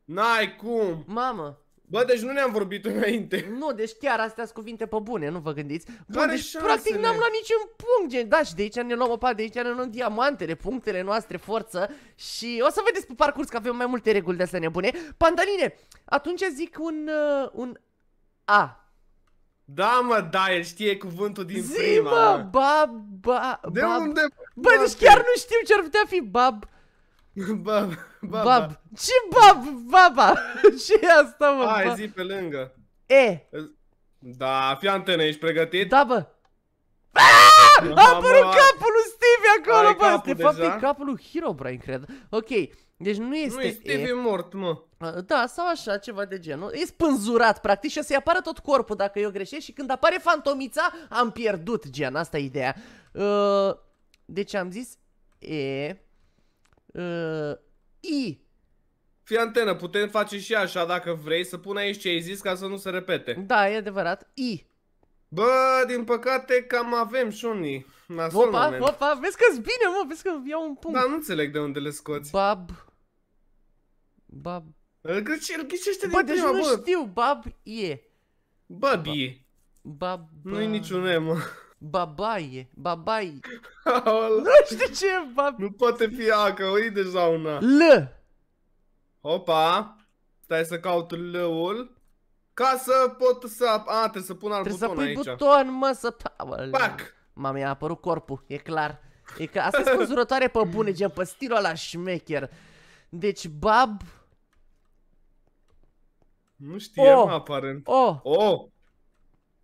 N-ai cum. Mamă. Bă, deci nu ne-am vorbit înainte. Nu, deci chiar astea sunt cuvinte pe bune, nu vă gândiți. Bă, deci șansele? practic n-am luat niciun punct, gen, da, și de aici ne luăm o parte, de aici ne luăm diamantele, punctele noastre, forță și o să vedeți pe parcurs că avem mai multe reguli de astea nebune. Pantaline. atunci zic un, uh, un A. Da, mă, da, el știe cuvântul din Zi, prima. Zi, mă, bab, ba, bab. De unde? Bă, deci chiar nu știu ce ar putea fi bab. Bab, baba. Bab. Ce bab, baba? Ce asta, mă? Hai, zi pe lângă. E. Da, fi antenă, ești pregătit? Da, bă. Aaaa! Ah! A apărut capul lui Stevie acolo, bă! De fapt, e capul lui Herobrine, cred. Ok, deci nu este Nu e Stevie e. mort, mă. Da, sau așa, ceva de genul. E spânzurat, practic, și o să-i apară tot corpul dacă eu greșesc și când apare fantomița, am pierdut gen. Asta e ideea. Uh, deci am zis E... Uh, I. Fii antenă, putem face și așa dacă vrei să pun aici ce ai zis ca să nu se repete. Da, e adevărat. I. Bă, din păcate cam avem și unii. opa, moment. opa, vezi că-s bine, mă, vezi că iau un punct. Da, nu înțeleg de unde le scoți. Bab. Bab. Îl ghicește din bă, deci prima, nu bă. știu, bab e. Babi. Bab. Bab. Nu-i niciun e, mă. Babaie, babai. nu știu ce e bab... Nu poate fi A, că e deja una. L. Opa. Stai să caut L-ul. Ca să pot să... A, trebuie să pun alt trebuie buton aici. Trebuie să pui aici. buton, mă, să... Pac. Mama, mi-a apărut corpul, e clar. E că asta e spânzurătoare pe bune, gen pe stilul ăla șmecher. Deci, bab... Nu știam, o, oh! aparent. O, oh! o, oh!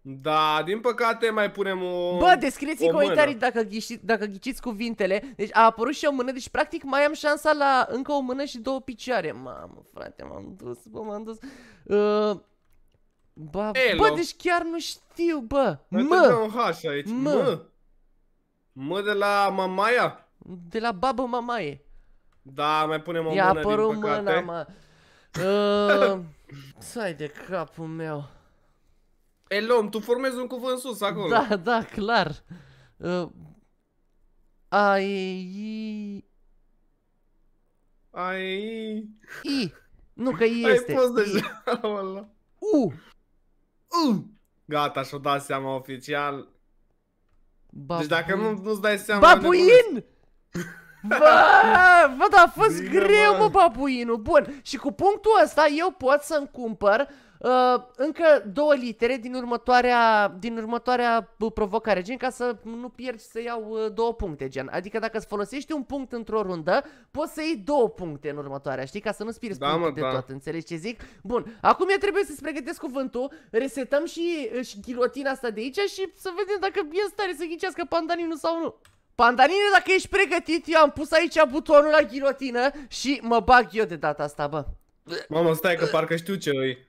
Da, din păcate mai punem o Bă, descrieți în comentarii dacă, ghici, dacă ghiciți cuvintele. Deci a apărut și o mână, deci practic mai am șansa la încă o mână și două picioare. Mamă, frate, m-am dus, bă, m-am dus. Uh, bă, bă, deci chiar nu știu, bă. Mă. Un aici. Mă. mă. Mă de la mamaia? De la babă mamaie. Da, mai punem o I-a mână, din păcate. mâna, mă. Uh, Sai de capul meu. Elom, tu formezi un cuvânt sus acolo. Da, da, clar. Uh, ai... Ai... I. Nu că i este. Ai fost deja, U. U. Gata, și-o dat seama oficial. Babu... Deci dacă nu, nu-ți dai seama... Babuin! Bă, bă, dar a fost Bine, greu, mă, babuinul. Bun, și cu punctul ăsta eu pot să-mi cumpăr Uh, încă două litere din următoarea, din următoarea uh, provocare, gen ca să nu pierzi să iau uh, două puncte, gen. Adică dacă îți folosești un punct într-o rundă, poți să iei două puncte în următoarea, știi? Ca să nu-ți pierzi da, puncte mă, da. tot, înțelegi ce zic? Bun, acum eu trebuie să-ți pregătesc cuvântul, resetăm și, uh, și ghilotina asta de aici și să vedem dacă e în stare să ghicească pandaninul sau nu. Pandanine, dacă ești pregătit, eu am pus aici butonul la ghilotină și mă bag eu de data asta, bă. Mamă, stai că parcă știu ce e.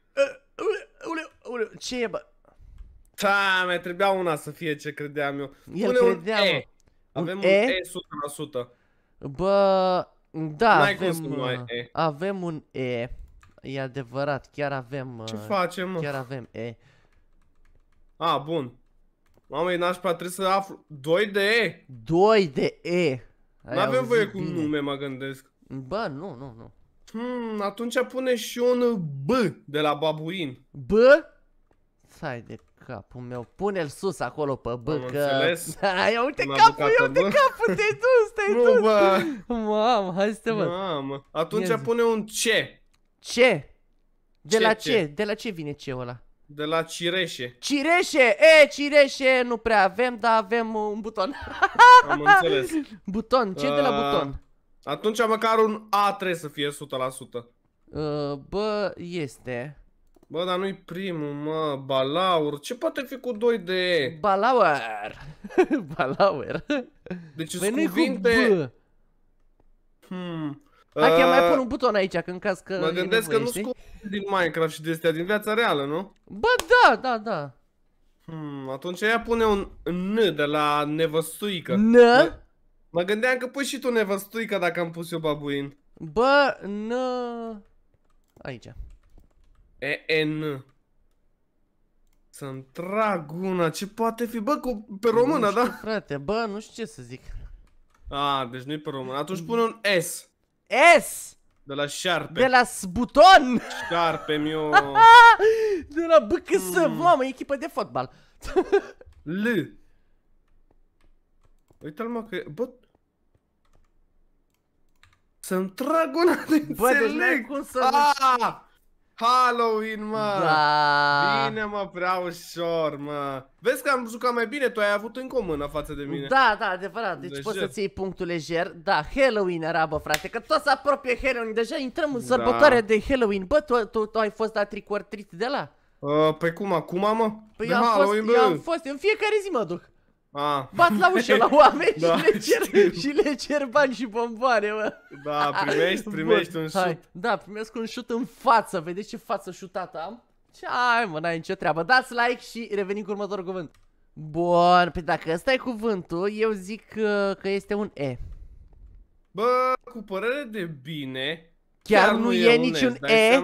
Uleu, uleu, ce e, bă? Ta, mai trebuia una să fie ce credeam eu. El Pune credea, un E. Avem un E, un e 100%. Bă, da, -ai avem, uh, e. avem un E. E adevărat, chiar avem... Ce uh, facem, mă? Chiar avem E. A, bun. Mamă, e nașpa, trebuie să aflu... 2 de E! 2 de E! n avem voie bine. cu nume, mă gândesc. Bă, nu, nu, nu. Hmm, atunci pune și un B de la babuin. B? Sai de capul meu, pune-l sus acolo pe B, Am că... Înțeles. Ia uite capul, ia uite capul, te-ai dus, te-ai dus. bă. Mamă, hai să te văd. Mamă, atunci Ia pune un C. C? De ce, la ce? ce? De la ce vine C-ul ăla? De la cireșe. Cireșe! E, cireșe nu prea avem, dar avem un buton. Am înțeles. Buton, ce uh, de la uh, buton? Atunci măcar un A trebuie să fie 100%. Uh, bă, este. Bă, dar nu-i primul, mă, balaur. Ce poate fi cu 2 de E? Balaur. balaur. Deci Băi, cuvinte... Cu hmm. Hai uh, mai pun un buton aici, că în caz că Mă gândesc că nu scu. din Minecraft și de astea, din viața reală, nu? Bă, da, da, da. Hmm, atunci ea pune un N de la nevăstuică. N? Mă gândeam că pui și tu nevăstuica dacă am pus eu babuin. Bă, n... Aici. E, e, n. Să-mi trag una, ce poate fi? Bă, cu, pe română, nu da? frate, bă, nu știu ce să zic. A, deci nu-i pe română. Atunci pun un S. S! De la șarpe. De la sbuton! Șarpe, miu. de la bă, că mm. să, mamă, echipă de fotbal. L. Uite-l mă că... Bă... Să-mi trag una de Bă, înțeleg. deci n-ai cum să ah! nu... Halloween, mă! Da. Bine, mă, prea ușor, mă. Vezi că am jucat mai bine, tu ai avut încă o mână față de mine. Da, da, adevărat, deci poți să-ți iei punctul lejer. Da, Halloween era, bă, frate, că tot se apropie Halloween. Deja intrăm în da. sărbătoarea da. de Halloween. Bă, tu, tu, tu ai fost la tricortrit de la? Uh, pe păi cum, acum, mă? Păi eu am, Halloween, fost, bă. eu am fost, eu în fiecare zi mă duc. A. Bat la ușă la oameni da, și, le cer, și le cer bani și bomboane, mă. Da, primești, primești Bun, un hai. șut. Da, primesc un șut în față. Vedeți ce față șutată am? Ce ai, mă, n-ai nicio treabă. Dați like și revenim cu următorul cuvânt. Bun, pe păi dacă ăsta e cuvântul, eu zic că, uh, că este un E. Bă, cu părere de bine, chiar, chiar nu, nu e, e niciun E. e?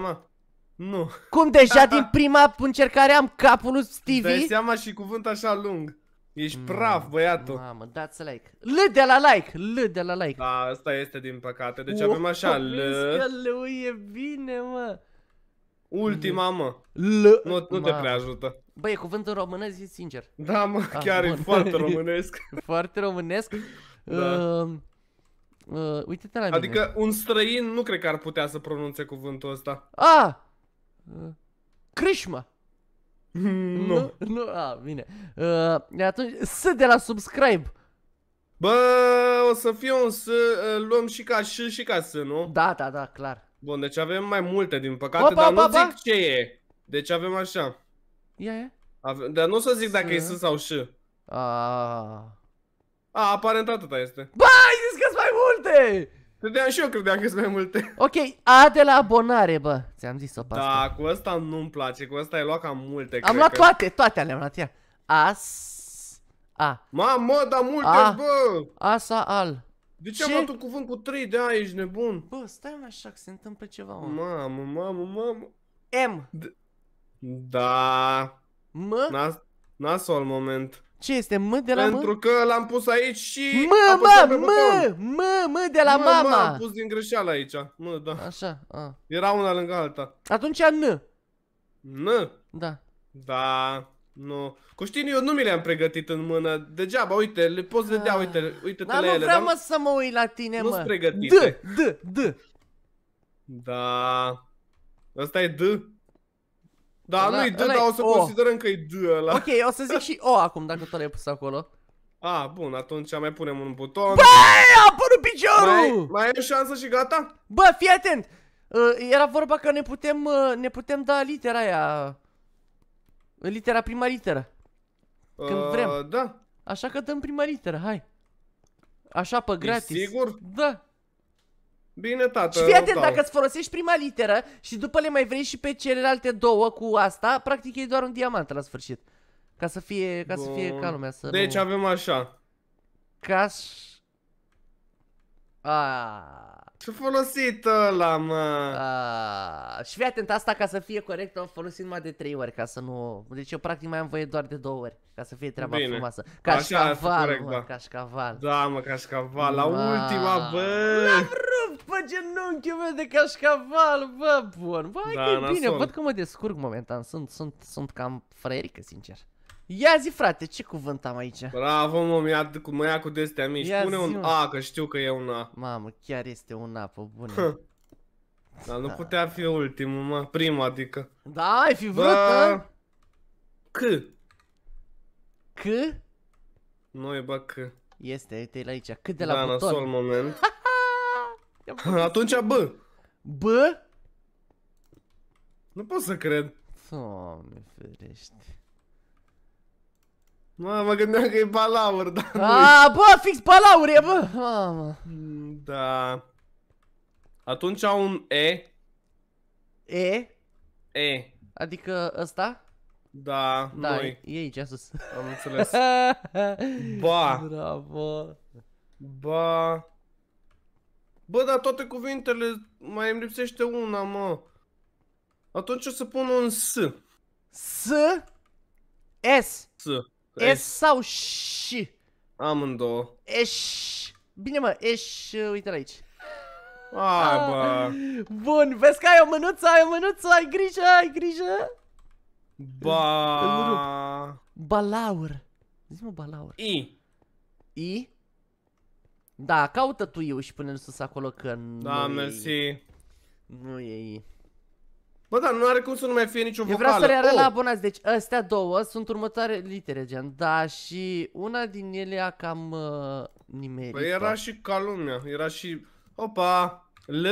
Nu. Cum deja din prima încercare am capul lui Stevie? Dai seama și cuvânt așa lung. Ești mm, praf, băiatul. Mamă, dați like. L de la like, L de la like. Da, asta este din păcate. Deci oh, avem așa, L. Că L e bine, mă. Ultima, mă. L. Nu, nu te prea ajută. Bă, e cuvântul românesc, zi sincer. Da, mă, ah, chiar bun. e foarte românesc. foarte românesc. da. uh, uh, uite-te la mine. Adică un străin nu cred că ar putea să pronunțe cuvântul ăsta. A! Ah! Uh, Crâșmă. Hmm, nu. Nu, a, bine. Uh, atunci, S de la subscribe. Bă, o să fie un S, uh, luăm și ca S și ca S, nu? Da, da, da, clar. Bun, deci avem mai multe, din păcate, opa, dar opa, nu opa. zic ce e. Deci avem așa. Ia, ia. Ave dar nu o să zic S. dacă e S sau S. A, a aparent atâta este. Bă, ai zis că sunt mai multe! Credeam și eu, credeam că sunt mai multe. Ok, a de la abonare, bă. Ți-am zis-o pe Da, asta. cu asta nu-mi place, cu asta ai luat cam multe. Am luat că... toate, toate le-am luat, ia. As... A. Mamă, dar multe, a... bă! Asa al. De ce, ce? am luat un cuvânt cu 3 de aici ești nebun? Bă, stai mai așa, că se întâmplă ceva, mă. Mamă, mamă, mamă. M. D da. M. Nas nasol moment. Ce este mă de la Pentru mă? că l-am pus aici și Mă, mă, mă, mă, mă, de la mă, mama mă, am pus din greșeală aici Mă, da Așa, a. Era una lângă alta Atunci N N? Da Da, nu Coștini, eu nu mi le-am pregătit în mână Degeaba, uite, le poți vedea, ah. uite, uite da, ele Dar nu vreau să mă uit la tine, nu mă Nu-s pregătite D, D, D Da Asta e D da, nu-i D, dar o să o. considerăm că e D ăla. Ok, o să zic și O acum, dacă tot l-ai pus acolo. A, ah, bun, atunci mai punem un buton. Bă, a apărut piciorul! Mai, mai o șansă și gata? Bă, fii atent! Uh, era vorba că ne putem, uh, ne putem da litera aia. Litera, prima literă. Când uh, vrem. Da. Așa că dăm prima literă, hai. Așa pe gratis. E sigur? Da. Bine, tată. Și fii atent, dacă îți folosești prima literă și după le mai vrei și pe celelalte două cu asta, practic e doar un diamant la sfârșit. Ca să fie, ca Bun. să fie ca lumea să Deci nu... avem așa. Caș... Aaaa. Ce folosit ăla, mă? A, și fii atent asta ca să fie corect, am folosit numai de 3 ori ca să nu... Deci eu practic mai am voie doar de 2 ori ca să fie treaba Bine. frumoasă. Cașcaval, corect, mă, da. cașcaval. Da, mă, cașcaval, la ultima, bă! L-am rupt pe genunchiul meu de cașcaval, bă, bun. Bă, da, e bine, văd că mă descurc momentan, sunt, sunt, sunt cam frerică, sincer. Ia zi frate, ce cuvânt am aici? Bravo mă, mă ia, ia cu destea mici. Ia Pune un A, că știu că e un A. Mamă, chiar este un A, pe bune. Dar nu da. putea fi ultimul, mă. Primul, adică. Da, ai fi vrut, mă? C. C? Nu e, bă, C. Este, uite la aici. C de la da, buton. Da, moment. Atunci B. B? Nu pot să cred. Doamne ferește. Mă, mă gândeam că e balaur, dar A, nu bă, fix balaur e, bă! Mamă. Da. Atunci un E. E? E. Adică ăsta? Da, da noi. e aici sus. Am înțeles. ba. Bravo. Ba. Bă, dar toate cuvintele, mai îmi lipsește una, mă. Atunci o să pun un S. S? S. S. E sau și? Amândouă. Ești. Bine mă, ești. uite aici. Ai, ah. bă. Bun, vezi că ai o mânuță, ai o mânuță, ai grijă, ai grijă. Ba. Balaur. Zi-mă balaur. I. I? Da, caută tu eu și pune l sus acolo că da, nu Da, mersi. Nu e I. Bă, dar nu are cum să nu mai fie niciun vocală. Eu vreau să le oh. la abonați. Deci astea două sunt următoare litere, gen. Da, și una din ele a cam uh, nimerit. Păi era și calumnia. Era și... Opa! L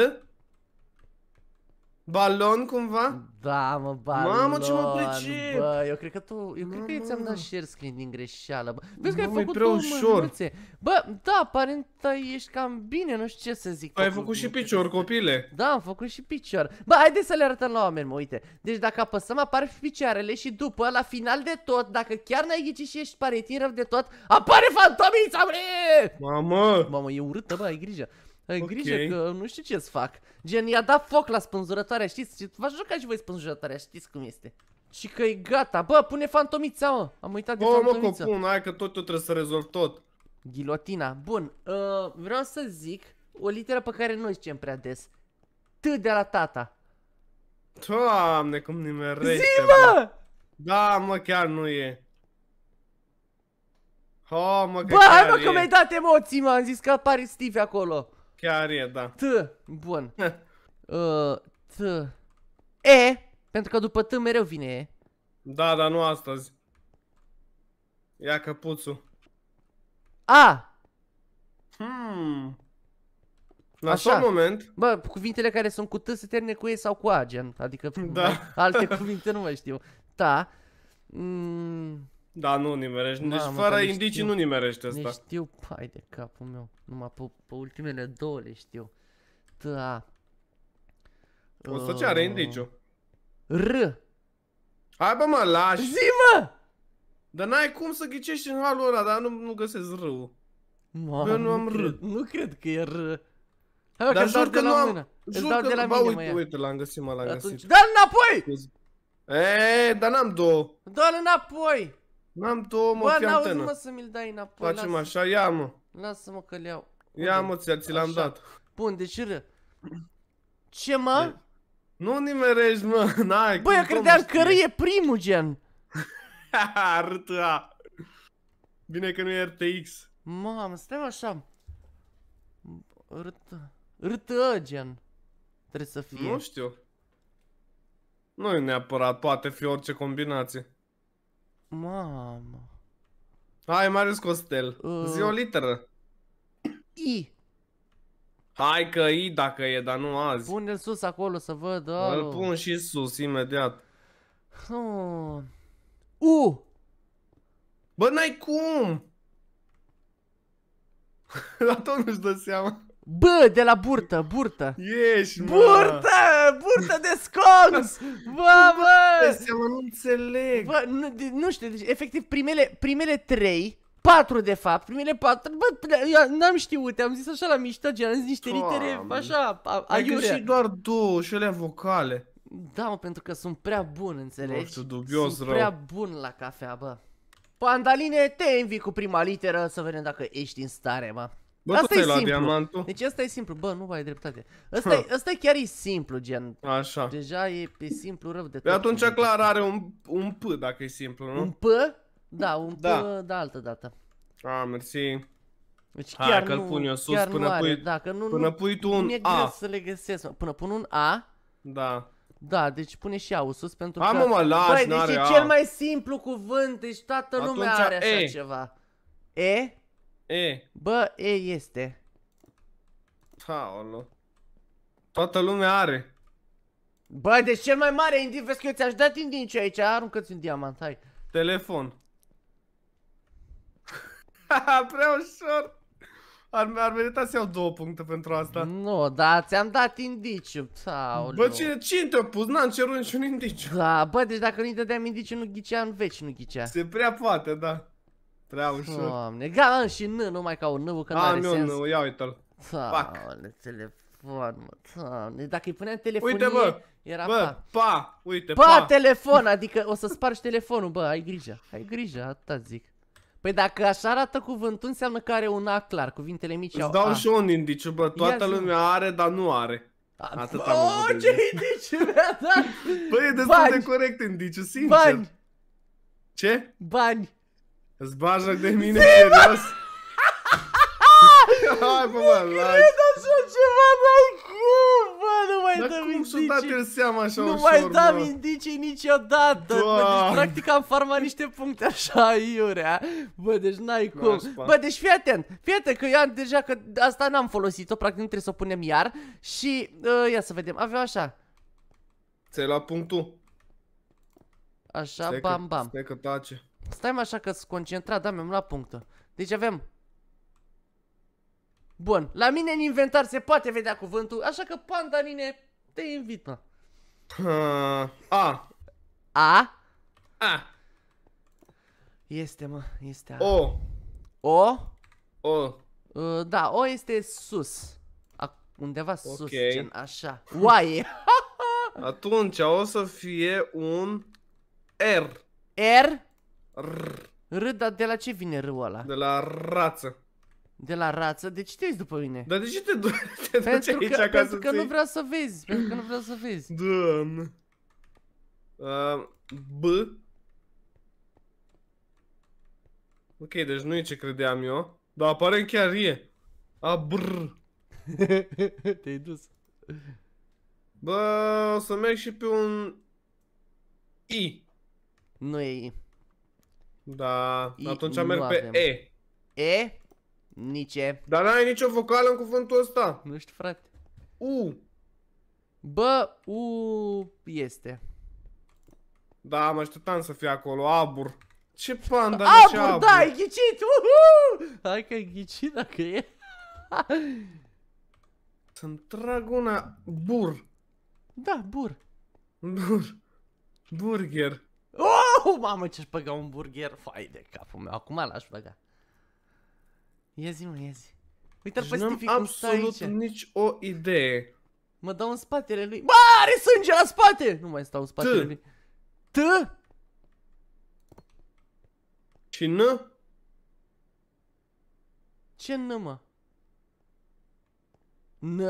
Balon cumva? Da, mă, balon. Mamă, ce mă pricep! Bă, eu cred că tu, eu cred că ți-am dat share screen din greșeală. Bă. Vezi că ai făcut prea ușor. Bă, da, aparent ești cam bine, nu știu ce să zic. Păi ai făcut și picior, copile. Da, am făcut și picior. Bă, haide să le arătăm la oameni, mă, uite. Deci dacă apăsăm apar picioarele și după, la final de tot, dacă chiar n-ai ghicit și ești paretin rău de tot, apare fantomița, bre! Mamă! Mamă, e urâtă, bă, ai grijă. Okay. Grijă că nu știu ce să fac. Gen, i-a dat foc la spânzurătoarea, știți? v aș juca și voi spânzurătoarea, știți cum este. Și că e gata. Bă, pune fantomița, mă. Am uitat de Bă, fantomiță. Bă, mă, hai că tot trebuie să rezolv tot. Ghilotina. Bun, uh, vreau să zic o literă pe care noi zicem prea des. T de la tata. Doamne, cum nimerește, Zi, mă! bă! Da, mă, chiar nu e. Oh, mă, că Bă, hai mă, e. că mi-ai dat emoții, mă, am zis că apare Steve acolo. Chiar e, da. T. Bun. uh, t. E. Pentru că după T mereu vine E. Da, dar nu astăzi. Ia căpuțul. A. Hmm. La Așa. moment. Bă, cuvintele care sunt cu T se termine cu E sau cu A, gen. Adică da. alte cuvinte nu mai știu. Ta. Mm. Da, nu nimerești. Deci Mamă, fără indicii nu nimerești asta. Ne știu, pai de capul meu. Numai pe, pe ultimele două le știu. Da. O să ceară uh... indiciu. R. Hai bă mă, lași. Zi mă! Dar n-ai cum să ghicești în halul ăla, dar nu, nu găsesc râul. Mamă, eu nu am nu cred, nu cred că e r. Hai bă, dar jur că nu am... Jur că... nu. uite, uite, l-am găsit, mă, l-am găsit. Dă-l înapoi! Eee, dar n-am două. Dă-l înapoi! N-am două, mă, Bă, n-auzi, mă, să mi-l dai înapoi. Facem așa, ia, mă. Lasă-mă că l iau, Ia, mă, ți, -ți l-am dat. Bun, deci ră. Ce, mă? Nu nimerești, mă, n-ai. Bă, eu credeam că râ e primul gen. RTA. Bine că nu e RTX. Mamă, stai așa. RTA. RTA, gen. Trebuie să fie. Nu știu. Nu e neapărat, poate fi orice combinație. Mamă. Hai, Marius Costel. Uh... Zi o uh. literă. I. Hai că I dacă e, dar nu azi. Pune-l sus acolo să văd. Alo. Îl pun și sus imediat. Oh. U. Bă, n-ai cum! Dar tot nu-și dă seama. Bă, de la burtă, burtă! Ești, mă. Burtă! Burtă de scons! Bă, bă! mă, nu înțeleg! Bă, nu, nu știu, deci, efectiv, primele, primele trei, patru de fapt, primele patru, bă, eu n-am știut, am zis așa la mișto, gen, am zis niște Doamne. litere, așa, a, aiurea. și doar două, și ele vocale. Da, mă, pentru că sunt prea bun, înțelegi? Nu știu, dubios sunt rău. prea bun la cafea, bă. Pandaline, te invi cu prima literă să vedem dacă ești în stare, mă. Bă, asta e simplu. Diamantul? Deci asta e simplu. Bă, nu ai dreptate. Asta, e, asta chiar e simplu, gen. Așa. Deja e, e simplu rău de păi tot. Pe atunci clar are un, un P dacă e simplu, nu? Un P? Da, un P da. de altă dată. A, mersi. Deci chiar Hai că-l pun eu sus până, nu pui, dacă nu, până pui tu un nu greu să le găsesc, mă. Până pun un A. Da. Da, deci pune și A sus pentru Hai, că... Hai mă, mă, lași, Băi, deci e cel mai simplu cuvânt, deci toată lumea are așa ceva. E? E. Bă, E este. Paolo. Toată lumea are. Bă, deci cel mai mare indiv, vezi că eu ți-aș dat indinci aici, aruncă-ți un diamant, hai. Telefon. Prea ușor. Ar, ar merita să iau două puncte pentru asta. Nu, dar ți-am dat indiciu. Paolo. Bă, cine, cine te-a pus? N-am cerut niciun indiciu. Da, bă, deci dacă nu-i dădeam indiciu, nu ghicea în veci, nu ghicea. Se prea poate, da. Prea ușor. Doamne, gata, și N, mai ca un N, că n-are sens. nu, nu, ia uite-l. Doamne, telefon, mă, doamne. Dacă îi puneam telefonie, uite, bă, era bă, pa. pa, uite, pa. Pa, telefon, adică o să spargi telefonul, bă, ai grijă, ai grijă, atâta zic. Păi dacă așa arată cuvântul, înseamnă că are un A clar, cuvintele mici Îți au dau A. și un indiciu, bă, toată Ia lumea are, dar nu are. Atât am oh, ce indiciu mi-a dat! Păi e destul Bani. de corect indiciu, sincer. Bani! Ce? Bani! Îți bajă de mine, Zi, serios? Hai, bă, mă, lași. cred așa ceva, n-ai cum, bă, nu mai Dar dăm cum indicii. dat el seama așa Nu ușor, mai dăm bă. indicii niciodată. Bă, deci, practic am farmat niște puncte așa, iurea. Bă, deci n-ai cum. Bă, deci fii atent. Fii atent că eu am deja, că asta n-am folosit-o, practic nu trebuie să o punem iar. Și, uh, ia să vedem, aveam așa. Ți-ai luat punctul? Așa, stai bam, bam. Stai că tace. Stai mai așa că sunt concentrat, da, mi-am luat punctă. Deci avem... Bun, la mine în inventar se poate vedea cuvântul, așa că pandanine, te invit, mă. Uh, a. A? A. Este, mă, este A. O. O? O. Uh, da, O este sus. undeva okay. sus, gen așa. Oaie. Atunci o să fie un R. R? Rrr. Râd, dar de la ce vine râul ăla? De la rață. De la rață? De ce te uiți după mine? Dar de ce te, du te duci pentru aici că, Pentru că nu vreau să vezi, pentru că nu vreau să vezi. Doamne. Uh, B. Ok, deci nu e ce credeam eu. Dar aparent chiar e. brrr. Te-ai dus. Bă, o să merg și pe un I. Nu e I. Da, I atunci merg pe avem. E. E? Nici E. Dar n-ai nicio vocală în cuvântul ăsta. Nu știu, frate. U. Bă, U este. Da, mă așteptam să fie acolo, abur. Ce panda, abur, de ce abur? da, ai ghicit, uhu! Hai că ai ghicit dacă e. Să-mi trag una, bur. Da, bur. Bur. Burger. Oh, mamă, ce-aș băga un burger. Fai de capul meu, acum l-aș băga. Ia zi, mă, ia zi. Uite-l pe Stifi cum stă absolut nici o idee. Mă dau în spatele lui. Bă, are sânge la spate! Nu mai stau în spatele T. lui. T? Și N? Ce N, mă? N?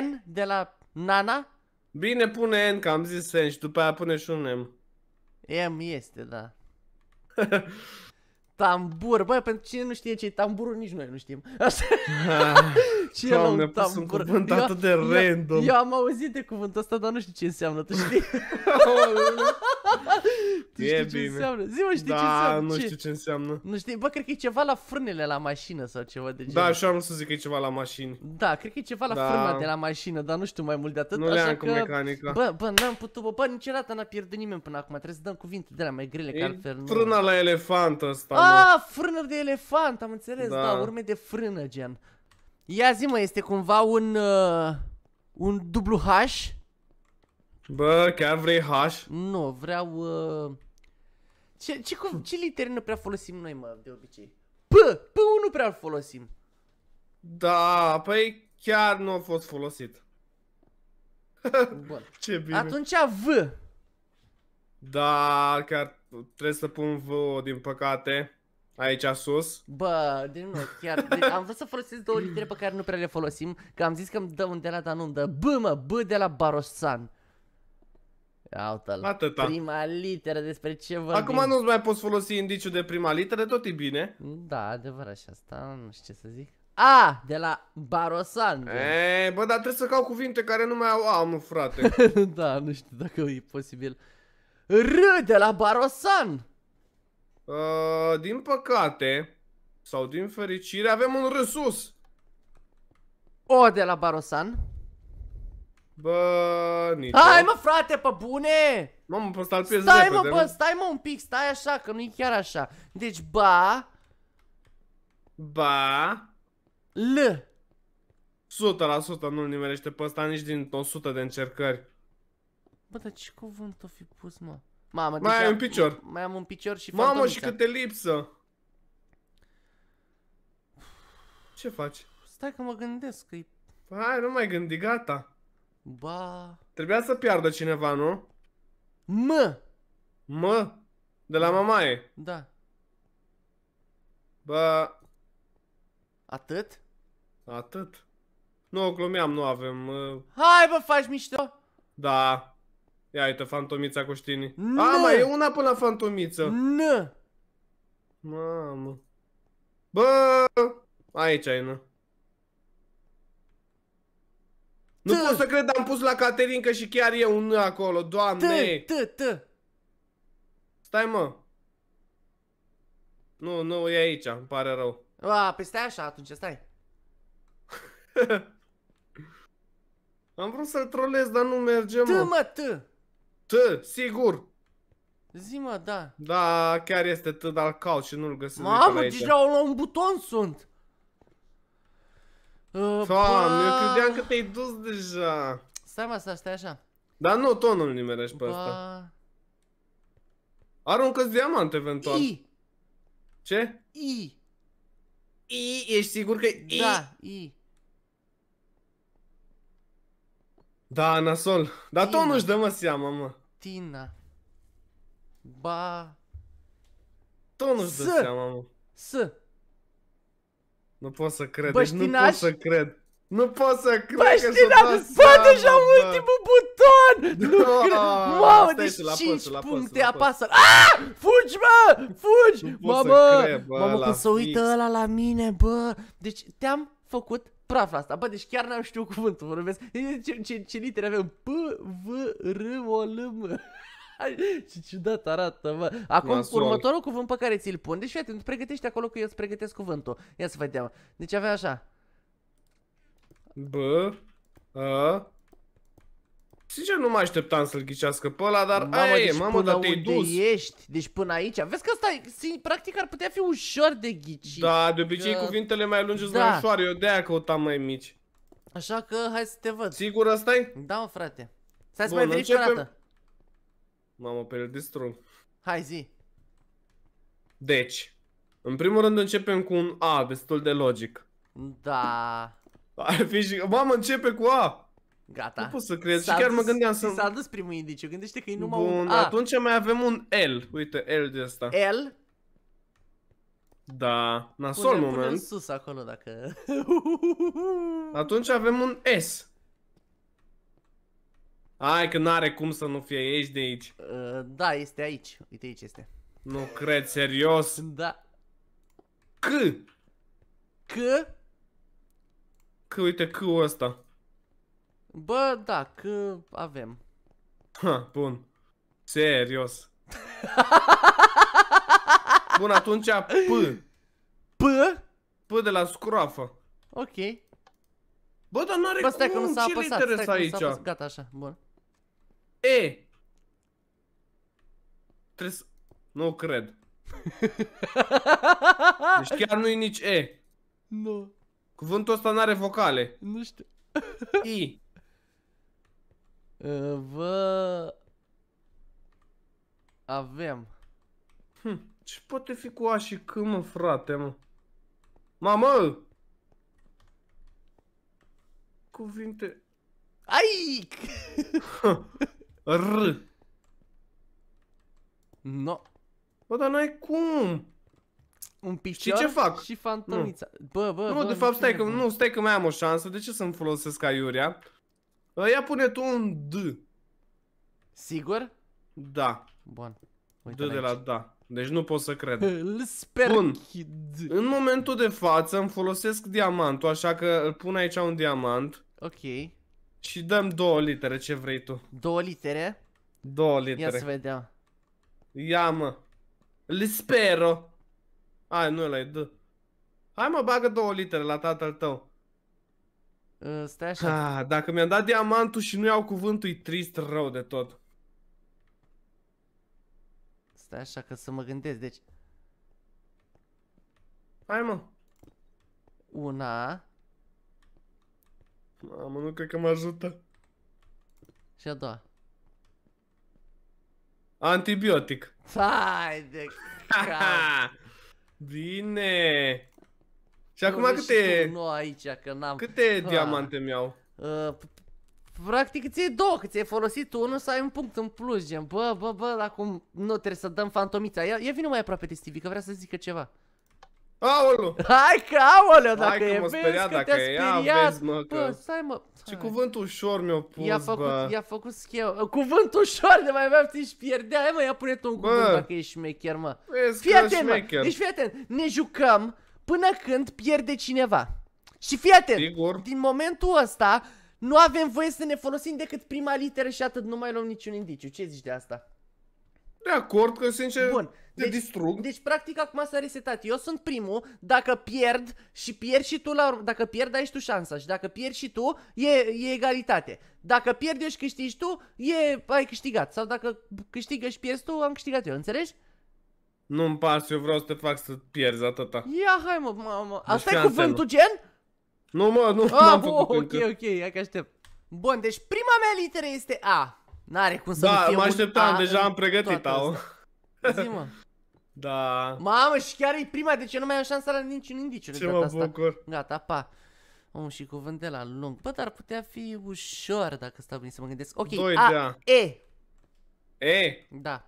N de la Nana? Bine, pune N, că am zis N și după aia pune și un M. M este, da. tambur, băi, pentru cine nu știe ce e tamburul, nici noi nu știm. ce e un tambur? un eu, atât de random. Eu, eu am auzit de cuvântul ăsta, dar nu știu ce înseamnă, tu știi? e ce înseamnă? Zi mă, știi da, ce înseamnă? nu știu ce înseamnă. Nu știi, bă, cred că e ceva la frânele la mașină sau ceva de genul. Da, și am să zic că e ceva la mașini. Da, cred că e ceva da. la frâna de la mașină, dar nu știu mai mult de atât. Nu le am că... cu mecanica. Bă, bă, n-am putut, bă, bă, niciodată n-a pierdut nimeni până acum, trebuie să dăm cuvinte de la mai grele, e că altfel nu. frâna la elefant asta, Ah, frână de elefant, am înțeles, da, da urme de frână, gen. Ia zi mă, este cumva un... Uh, un dublu H? Bă, chiar vrei H? Nu, vreau... Uh... Ce, ce, cum, ce literi nu prea folosim noi, mă, de obicei? P! P1 nu prea folosim. Da, păi chiar nu a fost folosit. Bun. ce bine. Atunci V. Da, chiar trebuie să pun V, din păcate. Aici sus? Bă, din nou, chiar, am vrut să folosesc două litere pe care nu prea le folosim, că am zis că îmi dă un de la, dar nu îmi dă. B, mă, B de la Barosan. Aută-l. Atâta. Prima literă, despre ce vorbim? Acum nu-ți mai poți folosi indiciul de prima literă, tot e bine. Da, adevărat și asta, nu știu ce să zic. A, de la Barosan. E, bă, dar trebuie să caut cuvinte care nu mai au am, frate. da, nu știu dacă e posibil. R, de la Barosan. Uh, din păcate, sau din fericire, avem un R sus. O, de la Barosan. Bă, nici Hai mă frate, pe bune! Mamă, pe Stai repede, mă, bă, stai mă un pic, stai așa, că nu-i chiar așa. Deci, ba... Ba... L. 100% nu-l nimerește pe ăsta nici din 100 de încercări. Bă, dar ce cuvânt o fi pus, mă? Mamă, mai deci ai am, un picior. Mai am un picior și Mamă, fantomița. și câte lipsă. Ce faci? Stai că mă gândesc că -i... Hai, nu mai gândi, gata. Ba... Trebuia să piardă cineva, nu? Mă! Mă? De la da. mamaie? Da. ba Atât? Atât. Nu, glumeam, nu avem... Uh... Hai, bă, faci mișto! Da. Ia uite, fantomița cu știni. A, mai e una până la fantomiță. Nu. Mamă. Bă, aici e, nu. Nu pot să cred, am pus la Caterinca și chiar e un acolo, doamne! T, t, t. Stai, mă. Nu, nu, e aici, îmi pare rău. A, pe păi stai așa atunci, stai. am vrut să-l trolez, dar nu merge, mă. T, mă, t. T, sigur. Zi, mă, da. Da, chiar este t, dar caut și nu-l găsesc. Mamă, deja un buton sunt. Doamne, ba... eu credeam că te-ai dus deja. Stai mă, să stai așa. Dar nu, tu nu-l nimerești pe ăsta. Aruncă-ți diamant eventual. I. Ce? I. I, ești sigur că I? Da, I. Da, nasol. Dar tu nu-și dă mă seama, mă. Tina. Ba. Tu nu-și dă seama, mă. S. Nu pot să cred, deci nu pot să cred. Nu pot să cred Bă, că s-a dat Bă, deja bă. ultimul buton! Nu no. Ah, cred! Wow, deci 5 puncte apasă! Ah! Fugi, mă! Fugi! Mamă! Cred, bă, Mamă, cum se uită ăla la mine, bă! Deci te-am făcut praf la asta. Bă, deci chiar n-am știut cuvântul, vorbesc. Deci, ce, ce, ce litere avem? P, V, R, O, L, M. Ce ciudat arată, mă. Acum, Nasol. următorul cuvânt pe care ți-l pun. Deci, fii nu pregătești acolo că eu îți pregătesc cuvântul. Ia să vedem. Deci avea așa. B. A. Sincer, nu mă așteptam să-l ghicească pe ăla, dar mamă, aia deci e, mamă, dar te-ai dus. ești? Deci până aici? Vezi că asta, practic, ar putea fi ușor de ghicit. Da, de obicei, că... cuvintele mai lungi sunt da. mai ușoare, eu de-aia căutam mai mici. Așa că, hai să te văd. Sigur ăsta -i? Da, mă, frate. Stai să mai verific o dată. Mamă, pe el distrug. Hai zi. Deci, în primul rând începem cu un A, destul de logic. Da. Ar fi și... Mamă, începe cu A! Gata. Nu pot să crezi. Și chiar mă gândeam să... S-a dus primul indiciu. Gândește că e numai Bun, un A. atunci mai avem un L. Uite, L de asta. L? Da. Nasol pune, moment. Pune sus acolo dacă... atunci avem un S. Hai că n-are cum să nu fie, ești de aici. Uh, da, este aici. Uite aici este. Nu cred, serios? Da. C! C? C, uite c ăsta. Bă, da, C avem. Ha, bun. Serios. bun, atunci P. P? P de la scroafă. Ok. Bă, dar n-are cum, că nu ce apăsat, stai, aici? Apăsat. Gata, așa, bun. E! Trebuie să... Nu cred. Deci chiar nu-i nici E. Nu. Cuvântul ăsta n-are vocale. Nu știu. I. Uh, Vă... Avem. Hm, ce poate fi cu A și C, mă, frate, mă? Mamă! Cuvinte... Aic! R. No. Bă, dar n-ai cum. Un picior și, ce fac? și fantomița. Nu. Bă, bă, Nu, bă, de fapt, stai că, nu, stai că mai am o șansă. De ce să-mi folosesc aiurea? Ă, ia pune tu un D. Sigur? Da. Bun. Uite D de aici. la da. Deci nu pot să cred. Îl sper. Bun. În momentul de față îmi folosesc diamantul, așa că îl pun aici un diamant. Ok. Și dăm două litere, ce vrei tu. Două litere? Două litere. Ia să vedea. Ia mă. Lispero. Ai, nu l-ai dă. Hai mă, bagă două litere la tatăl tău. Uh, stai așa. Ah, dacă mi-am dat diamantul și nu iau cuvântul, e trist rău de tot. Stai așa că să mă gândesc, deci... Hai mă. Una. Mamă, nu cred că mă ajută. Și a doua. Antibiotic. Hai de Bine. Și acum câte... Nu aici, că n-am... Câte diamante mi-au? Uh, practic ți e două, că ți-ai folosit unul să ai un punct în plus, gen, bă, bă, bă, acum nu trebuie să dăm fantomița. Ia, ia vine mai aproape de Stevie, că vrea să zică ceva. Aolo! Hai că, aoleu, dacă Hai că e, mă speria, vezi dacă e, ia, vezi, mă, că... Bă, stai, mă. Ce cuvânt ușor mi-a pus, i-a făcut, bă. I-a făcut scheu. Cuvânt ușor, de mai aveam și pierdea. Hai, mă, ia pune un cuvânt dacă ești șmecher, mă. Vezi fii atent, șmecher. mă. Deci fii atent. Ne jucăm până când pierde cineva. Și fii atent. Sigur. Din momentul ăsta, nu avem voie să ne folosim decât prima literă și atât. Nu mai luăm niciun indiciu. Ce zici de asta? De acord că, sincer, Bun. Te deci, distrug. Deci, practic, acum s-a resetat. Eu sunt primul, dacă pierd și pierzi și tu, la, dacă pierd, ai și tu șansa. Și dacă pierzi și tu, e, e egalitate. Dacă pierd, eu și câștigi tu, e, ai câștigat. Sau dacă câștigă și pierzi tu, am câștigat eu, înțelegi? Nu-mi pas, eu vreau să te fac să pierzi atâta. Ia, hai mă, mamă. Deci Asta e cuvântul nu. gen? Nu mă, nu, ah, am făcut ok, încă. ok, hai că aștept. Bun, deci prima mea literă este A. N-are cum să da, nu fie mă așteptam, un... deja am pregătit au. Zi, mă. Da. Mamă, și chiar e prima, deci ce nu mai am șansa la niciun indiciu. Ce mă bucur. Asta. Gata, pa. Om și cuvânt de la lung. Bă, dar putea fi ușor dacă stau bine să mă gândesc. Ok, Doi, A, da. E. E? Da.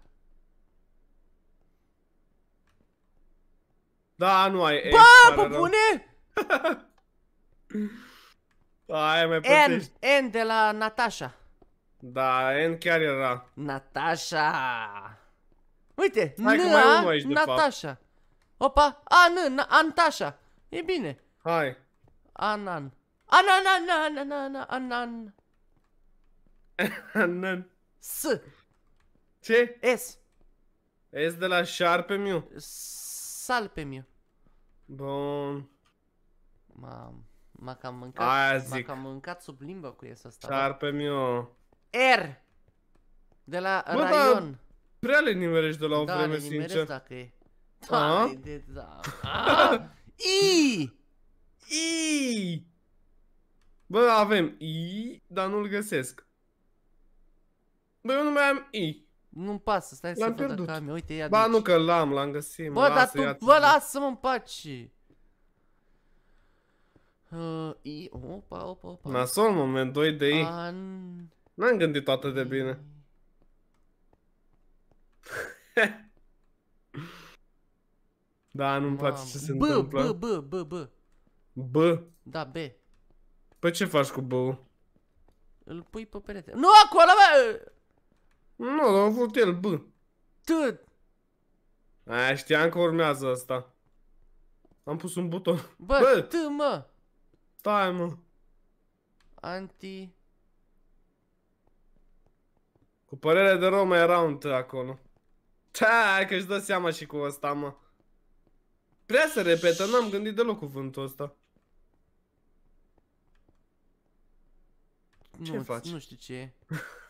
Da, nu ai E. Bă, pe bune! Aia mai plătești. N, N de la Natasha. Da, N chiar era. Natasha! Uite, n a Natasha. Opa, a, n, n Antasha. E bine. Hai. Anan. Anan, anan, anan, anan. Anan. S. Ce? S. S de la șarpemiu. Salpemiu. Bun. M-am, m ma cam mâncat, Aia m-a cam mâncat sub limbă cu S ăsta. Da? mio. R De la Bă, Raion da, Prea le nimerești de la o da, vreme, sincer Da, le dacă e Da, de da I I Bă, avem I, dar nu-l găsesc Bă, eu nu mai am I nu-mi pasă, stai să văd dacă am uite ia Ba deci. nu că l-am, l-am găsit, Bă, dar tu, bă, lasă-mă în pace Uh, i, opa, opa, opa. Nasol, moment, 2 de i. An... N-am gândit atât de bine. Mm. da, nu-mi place ce se bă, întâmplă. Bă, bă, bă, bă. B. Da, B. Păi ce faci cu b Îl pui pe perete. Nu, acolo, bă! Nu, l am avut el, B. Tu? Aia știam că urmează asta. Am pus un buton. Bă, bă. T, mă! Stai, mă. Anti... Cu părere de rău mai era un T acolo. Ta, că-și dă seama și cu ăsta, mă. Prea să repetă, n-am gândit deloc cuvântul ăsta. Ce faci? Nu știu ce e.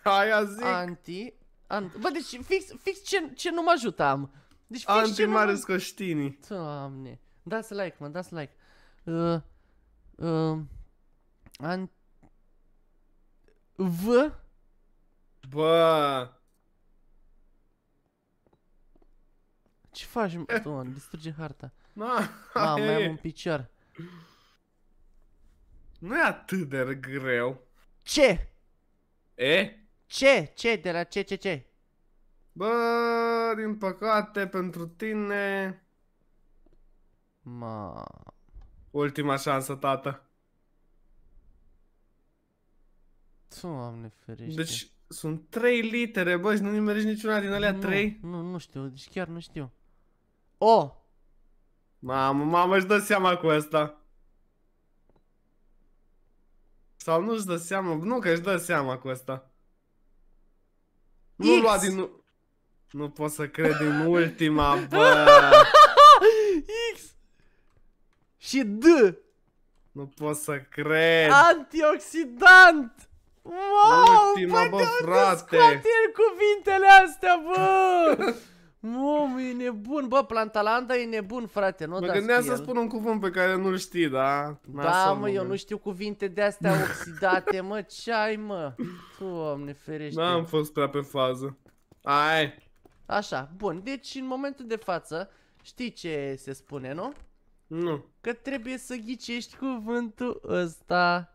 Aia zic. Anti... Anti... Bă, deci fix, fix ce, ce nu mă ajutam. Deci fix Anti ce mare nu... Scoștini. Doamne. Dați like, mă, dați like. Uh, uh, anti... V Bă! Ce faci, mă? Doamne, distruge harta. Na, A, mai am un picior. Nu e atât de greu. Ce? E? Ce? Ce? De la ce, ce, ce? Bă, din păcate pentru tine... Ma... Ultima șansă, tată. Doamne ferește. Deci, sunt trei litere, bă, și nu nimerești niciuna din alea nu, trei? Nu, nu știu, deci chiar nu știu. O! Mamă, mamă, își dă seama cu asta. Sau nu își dă seama, nu că își dă seama cu asta. Nu lua din... Nu pot să cred din ultima, bă! X! Și D! Nu pot să cred! Antioxidant! Wow, păi Ultima, bă, bă frate! el cuvintele astea, bă! Mamă, e nebun, bă, Plantalanda e nebun, frate, nu Mă gândeam să spun un cuvânt pe care nu-l știi, da? Da, mă, eu nu știu cuvinte de-astea oxidate, mă, ce ai, mă? Doamne, ferește. N-am fost prea pe fază. Ai! Așa, bun, deci în momentul de față, știi ce se spune, nu? Nu. Că trebuie să ghicești cuvântul ăsta.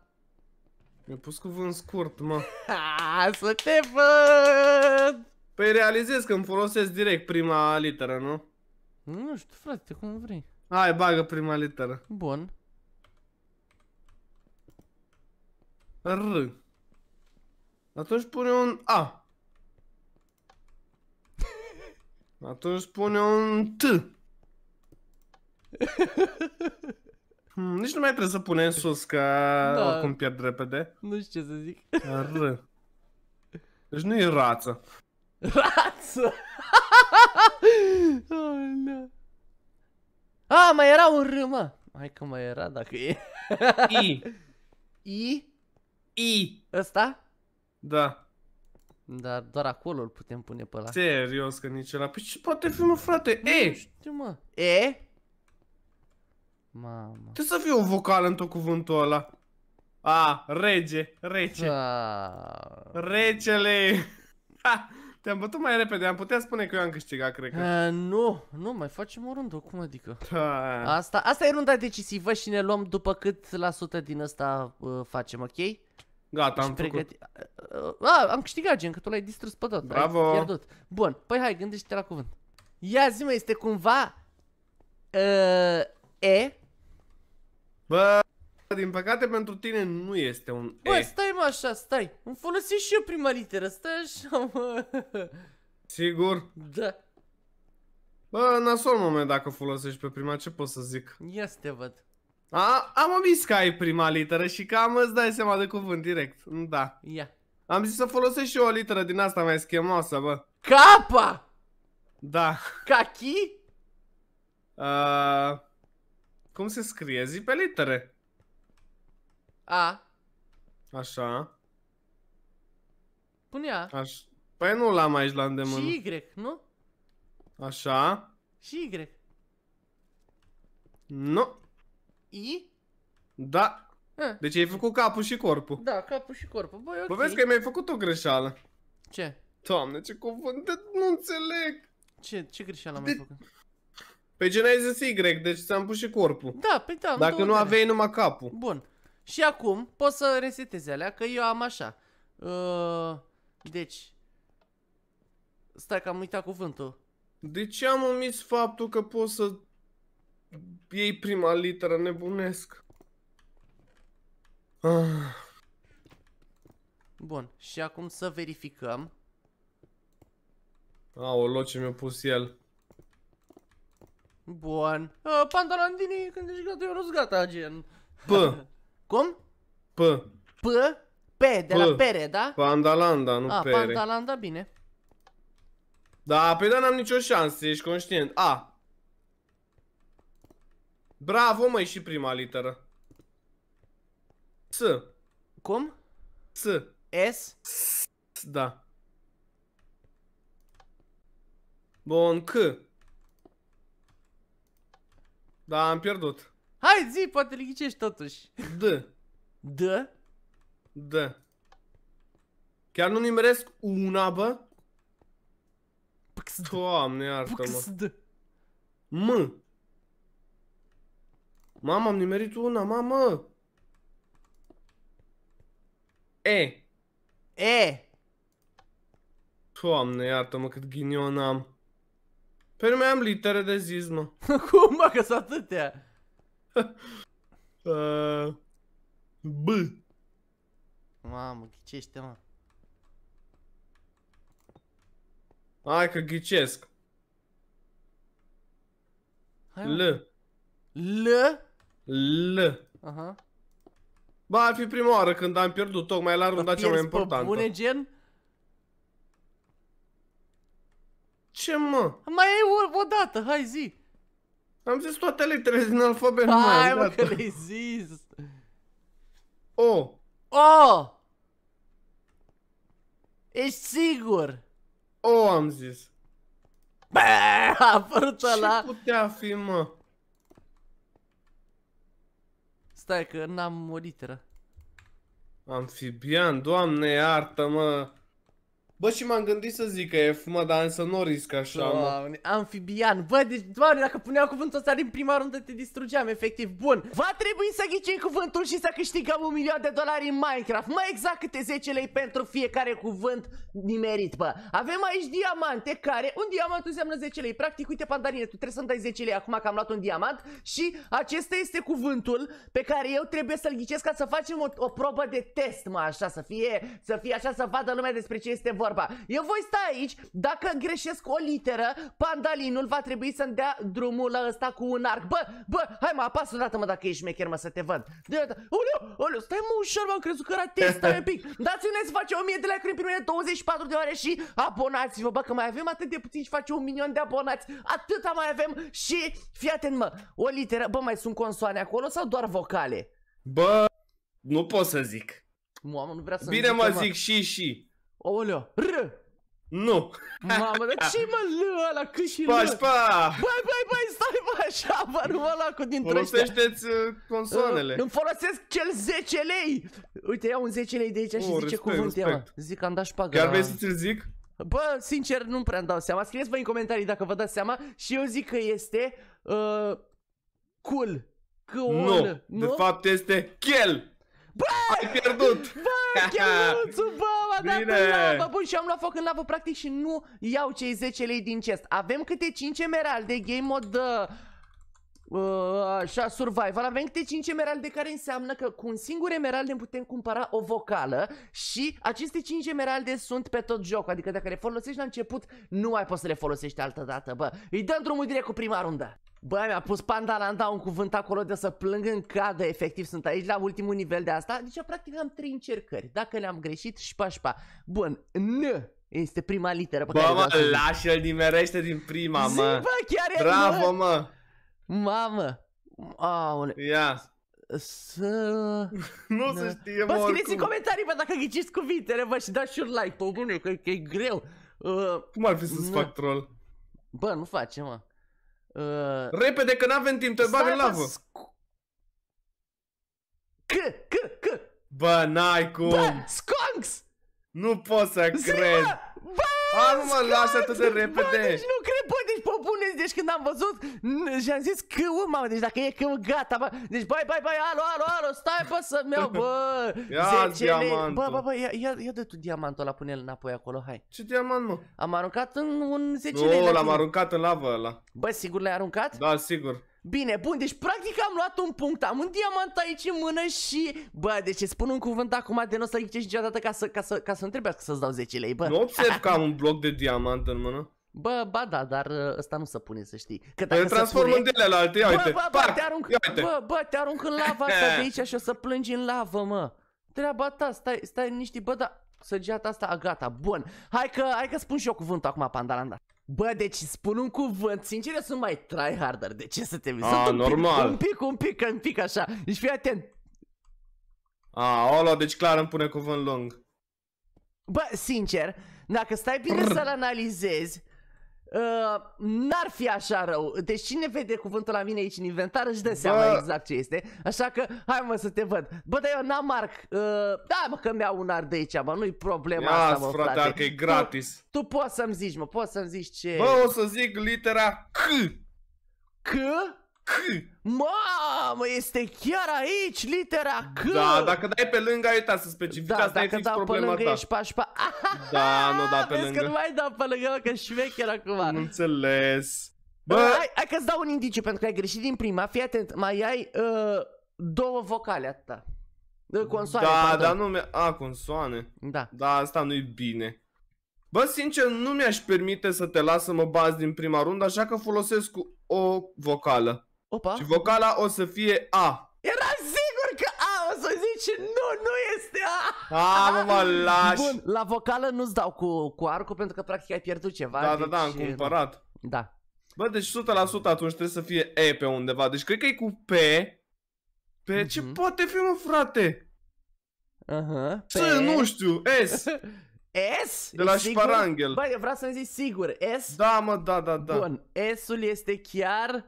Mi-a pus cuvânt scurt, mă. Ha, să te văd! Păi realizez că îmi folosesc direct prima literă, nu? Nu știu, frate, cum vrei. Hai, bagă prima literă. Bun. R. Atunci pune un A. Atunci pune un T. Hmm, nici nu mai trebuie să punem sus, că da. oricum pierd repede. Nu știu ce să zic. R. Deci nu e rață. Rață! oh, no. A, mai era un R, mă. Hai că mai era dacă e. I. I? I. Ăsta? Da. Dar doar acolo îl putem pune pe ăla. Serios că nici ăla. Păi ce poate fi, mă, frate? Nu e! Nu știu, mă. E? Mamă. Ce să fie un vocal în tot cuvântul ăla? A, rege, rece. A... Recele. Ha, te-am bătut mai repede, am putea spune că eu am câștigat, cred că. A, eh, nu, nu, mai facem o rundă, cum adică? A... Da. Asta, asta e runda decisivă și ne luăm după cât la sută din asta uh, eh, facem, ok? Gata, am pregăti... făcut. Eh, a, am câștigat, gen, că tu l-ai distrus pe tot. Bravo. pierdut. Bun, păi hai, gândește-te la cuvânt. Ia zi este cumva... Uh, e Bă, din păcate pentru tine nu este un E. Bă, stai mă așa, stai. Îmi folosesc și eu prima literă, stai așa, mă. Sigur? Da. Bă, nasol moment dacă folosești pe prima, ce pot să zic? Ia să te văd. A, am omis că ai prima literă și cam îți dai seama de cuvânt direct. Mm, da. Ia. Am zis să folosesc și eu o literă din asta mai schemoasă, bă. Capa! Da. Kaki? Uh... Cum se scrie? Zi pe litere. A. Așa. Pune A. Aș... Păi nu l-am aici la îndemână. Și Y, nu? Așa. Și Y. Nu. I? Da. A. Deci ai făcut capul și corpul. Da, capul și corpul. Băi, ok. Bă, vezi că mi-ai făcut o greșeală. Ce? Doamne, ce cuvânt de... Nu înțeleg. Ce, ce greșeală am mai făcut? Pe gen ai zis Y, deci ți-am pus și corpul. Da, pe păi da. Dacă nu aveai numai capul. Bun. Și acum pot să resetez alea, că eu am așa. Uh, deci. Stai că am uitat cuvântul. De ce am omis faptul că pot să iei prima literă nebunesc? Ah. Bun, și acum să verificăm. Aolo, ce mi-a pus el. Bun. Uh, Pantalandini, când ești gata, eu răs gata, gen. P. Cum? P. P? P, de P. la pere, da? Pantalanda, nu A, pere. pantalanda, bine. Da, pe păi da n-am nicio șansă, ești conștient. A. Bravo, măi, și prima literă. S. Cum? S. S? S da. Bun, C. Da, am pierdut. Hai, zi, poate le ghicești totuși. D. D? D. Chiar nu nimeresc una, bă? Pxd. Doamne, iartă-mă. M. Mamă, am nimerit una, mamă! E. E. Doamne, iartă-mă cât ghinion am. Păi nu mai am litere de zis, mă. Cum, mă, că sunt atâtea? Uh, B. Mamă, ghicește, mă. Hai că ghicesc. L. L? L. Aha. Ba, ar fi prima oară când am pierdut, tocmai la runda cea mai importantă. Pe bune gen? ce, mă? Mai ai o, o dată, hai zi. Am zis toate literele din alfabet. Hai, mă, că le-ai zis. O. O! Ești sigur? O am zis. Bă, a apărut ăla. Ce putea fi, mă? Stai că n-am o literă. Amfibian, doamne iartă, mă. Bă, și m-am gândit să zic că e fumă, dar însă nu risc așa, Doamne, mă. amfibian. Bă, deci, doamne, dacă puneam cuvântul ăsta din prima rundă, te distrugeam, efectiv. Bun, va trebui să ghicim cuvântul și să câștigăm un milion de dolari în Minecraft. Mai exact câte 10 lei pentru fiecare cuvânt nimerit, bă. Avem aici diamante care, un diamant înseamnă 10 lei. Practic, uite, pandarine, tu trebuie să-mi dai 10 lei acum că am luat un diamant și acesta este cuvântul pe care eu trebuie să-l ghicesc ca să facem o, o probă de test, mă, așa, să fie, să fie așa, să vadă lumea despre ce este vorba vorba. Eu voi sta aici, dacă greșesc o literă, pandalinul va trebui să-mi dea drumul la ăsta cu un arc. Bă, bă, hai mă, apasă odată mă dacă ești mecher mă să te văd. Oleu, oleu, stai mă ușor mă, am crezut că era testa un pic. Dați-ne să face 1000 de like în primele 24 de ore și abonați-vă, bă, că mai avem atât de puțin și face un milion de abonați. Atâta mai avem și fii atent mă, o literă, bă, mai sunt consoane acolo sau doar vocale? Bă, nu pot să zic. Mamă, nu vrea să Bine zic, mă zic mă. și și. Aoleo, R! Nu! Mamă, dar ce i mă L ăla Că și L? Pași, pa! Băi, băi, băi, stai bă așa, bă, nu mă lua cu ăștia! Folosește-ți uh, consoanele. îmi folosesc cel 10 lei! Uite, iau un 10 lei de aici și oh, zice cuvânt ia mă. Zic că am dat șpaga. Chiar vrei să ți-l zic? Bă, sincer, nu mi prea-mi dau seama. Scrieți voi în comentarii dacă vă dați seama și eu zic că este uh, cool. Cool. Nu, nu, de fapt este chel! Bă! Ai pierdut! Bă, Gheluțul, bă, m-a dat în lavă, bun, și am luat foc în lavă, practic, și nu iau cei 10 lei din chest. Avem câte 5 emeralde, game mod... Uh, Uh, așa, survival, avem câte 5 emeralde care înseamnă că cu un singur emerald ne putem cumpăra o vocală și aceste 5 emeralde sunt pe tot jocul, adică dacă le folosești la început, nu mai poți să le folosești altă dată, bă. Îi dăm drumul direct cu prima rundă. Bă, mi-a pus pantalanta un cuvânt acolo de să plâng în cadă, efectiv sunt aici la ultimul nivel de asta, deci practic am trei încercări, dacă le-am greșit, și și pa. Bun, N este prima literă pe bă, care mă, lasă-l nimerește din prima, Zi, mă. Bă, chiar Bravo, mă. Mamă. Aole. Ia. Să... Nu se știe, Bă, scrieți în comentarii, bă, dacă ghiciți cuvintele, bă, și dați și un like, pe bune, că, că e greu. Uh, Cum ar fi să-ți fac troll? Bă, nu face, mă. Uh, repede, că n-avem timp, te bag în lavă. C, c, c. Bă, n-ai cum. Bă, skunks! Nu pot să cred. Bă, bă, Hai, mă, lasă atât de repede. Bă, deci nu cred, bă, puneți, deci când am văzut și am zis câul, mamă, deci dacă e că gata, bă. Deci bai, bai, bai, alo, alo, alo, stai, pe să-mi iau, bă, ia 10 lei. Bă, bă, bă, ia, ia, ia de tu diamantul ăla, pune-l înapoi acolo, hai. Ce diamant, mă? Am aruncat în un 10 lei. Nu, l-am aruncat în lavă ăla. Bă, sigur l-ai aruncat? Da, sigur. Bine, bun, deci practic am luat un punct, am un diamant aici în mână și... Bă, deci îți spun un cuvânt acum de nu o să-l niciodată ca să, ca să, ca să nu trebuiască să-ți dau 10 lei, bă. Nu observ că am un bloc de diamant în mână. Bă, ba da, dar ă, ăsta nu se pune, să știi. Că dacă se transformă pune, în de la alte, ia uite. Bă, bă, te arunc, uite. bă, bă, te arunc în lava asta de aici și o să plângi în lavă, mă. Treaba ta, stai, stai niște, bă, da, săgeata asta, a, gata, bun. Hai că, hai că spun și eu cuvântul acum, Pandalanda. Bă, deci spun un cuvânt, sincer eu sunt mai harder, de ce să te vizi? Sunt un normal. Pic, un pic, un pic, un pic așa, deci fii atent. A, olo, deci clar îmi pune cuvânt lung. Bă, sincer, dacă stai bine să-l analizezi, Ă, n-ar fi așa rău Deci cine vede cuvântul la mine aici în inventar Își dă seama exact ce este Așa că hai mă să te văd Bă, dar eu n-am marc uh, ă, Da mă că mi-au un ar de aici mă Nu-i problema Ia asta mă frate, frate. că e gratis tu, tu poți să-mi zici mă Poți să-mi zici ce Bă, o să zic litera C C? C. Mamă, este chiar aici litera C. Da, dacă dai pe lângă, ai uitat să specific. Da, asta dacă e fix pe lângă, ta. ești pași pa... Da, nu da pe Vezi că nu mai dau pe lângă, mă, că șmecher acum. Nu înțeles. Bă. Bă, hai, hai că-ți dau un indiciu, pentru că ai greșit din prima. Fii atent, mai ai uh, două vocale atâta. Ă, consoane, Da, pardon. dar nu mi A, consoane. Da. Da, asta nu-i bine. Bă, sincer, nu mi-aș permite să te las să mă bazi din prima rundă, așa că folosesc o vocală. Opa. Și vocala o să fie A. Era sigur că A o să zici, nu, nu este A. A, mă, mă lași. Bun, la vocală nu-ți dau cu, cu arcul pentru că practic ai pierdut ceva. Da, da deci... da, da, am cumpărat. Da. Bă, deci 100% atunci trebuie să fie E pe undeva. Deci cred că e cu P. Pe mm -hmm. ce poate fi, mă, frate? Aha. Uh -huh. nu știu, S. S? De la sigur? Sparangel. Băi, vreau să-mi zic sigur, S? Da, mă, da, da, da. Bun, S-ul este chiar...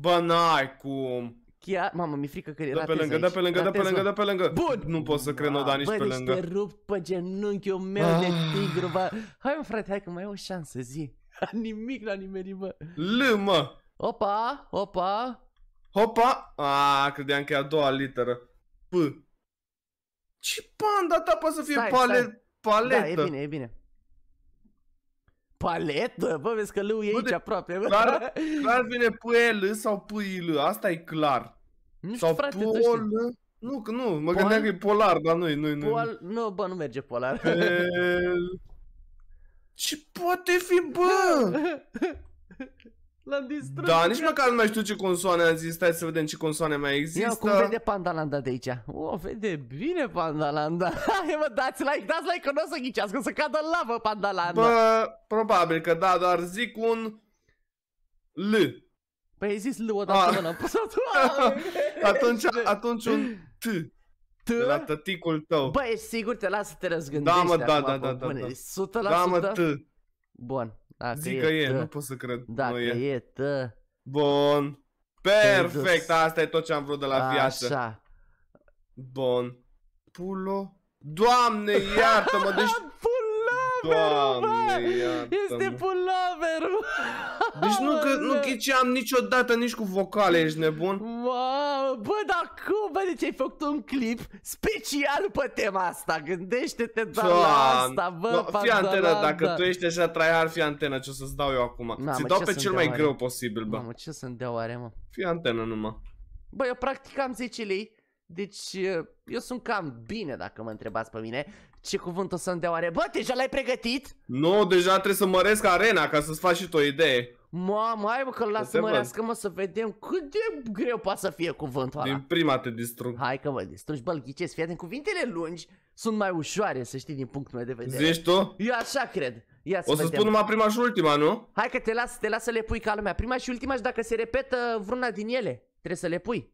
Bă, n-ai cum. Chiar, mamă, mi-e frică că Da pe lângă, da pe lângă, da pe lângă, da pe lângă. Bun! Nu pot să cred, da, nici bă, pe deci lângă. te rup pe genunchiul meu de ah. tigru, bă. Hai mă, frate, hai că mai e o șansă, zi. Nimic la nimeni, bă. L, mă. Opa, opa. Opa. A, credeam că e a doua literă. P. Ce panda ta poate să fie stai, palet, stai. paletă? Da, e bine, e bine paletă? Bă, vezi că lui e aici de, aproape. Bă. Clar, clar vine PL sau PIL, asta e clar. Nu știu, sau frate, pol... Nu, că nu, mă Pol... gândeam că e polar, dar nu-i, nu-i, nu Pol... Nu, bă, nu merge polar. Ce poate fi, bă? L-am distrus. Da, nici măcar nu mai știu ce consoane a zis. Stai să vedem ce consoane mai există. Ia, cum vede Pandalanda de aici? O, vede bine Pandalanda. Hai mă, dați like, dați like că nu o să ghicească, să cadă în lavă Pandalanda. Bă, probabil că da, dar zic un L. Păi ai zis L odată, ah. mă, n-am pus atunci, atunci un T. T? De la tăticul tău. Bă, ești sigur? Te las să te răzgândești. Da, mă, da, acum, da, da, da, da. 100%. Da, mă, T. Bun. Dacă Zic că, că e, tă. nu pot să cred. Da, nu că e. e tă. Bun. Perfect, asta e tot ce am vrut de la viață. Așa. Bun. Pulo. Doamne, iartă-mă, deci pulloverul, Doamne, Este pulloverul! Deci nu, că, nu ghiceam niciodată nici cu vocale, ești nebun? Wow, bă, dar cum, bă, ce ai făcut un clip special pe tema asta, gândește-te doar la asta, bă, no, Fii antenă, dacă tu ești așa traiar, fii antenă, ce o să-ți dau eu acum. Mamă, Ți dau pe cel mai greu posibil, bă. Mamă, ce să-mi dea oare, mă? Fii antenă numai. Bă, eu practicam 10 lei deci, eu sunt cam bine dacă mă întrebați pe mine Ce cuvânt o să-mi dea oare? Bă, deja l-ai pregătit? Nu, deja trebuie să măresc arena ca să-ți faci și tu o idee Mamă, hai mă că las să mărească mă să vedem cât de greu poate să fie cuvântul ăla Din prima te distrug Hai că mă distrugi, bă, ghicesc, fii cuvintele lungi sunt mai ușoare, să știi, din punctul meu de vedere Zici tu? Eu așa cred Ia să o să vedem. spun numai prima și ultima, nu? Hai că te las, te las să le pui ca lumea Prima și ultima și dacă se repetă vreuna din ele Trebuie să le pui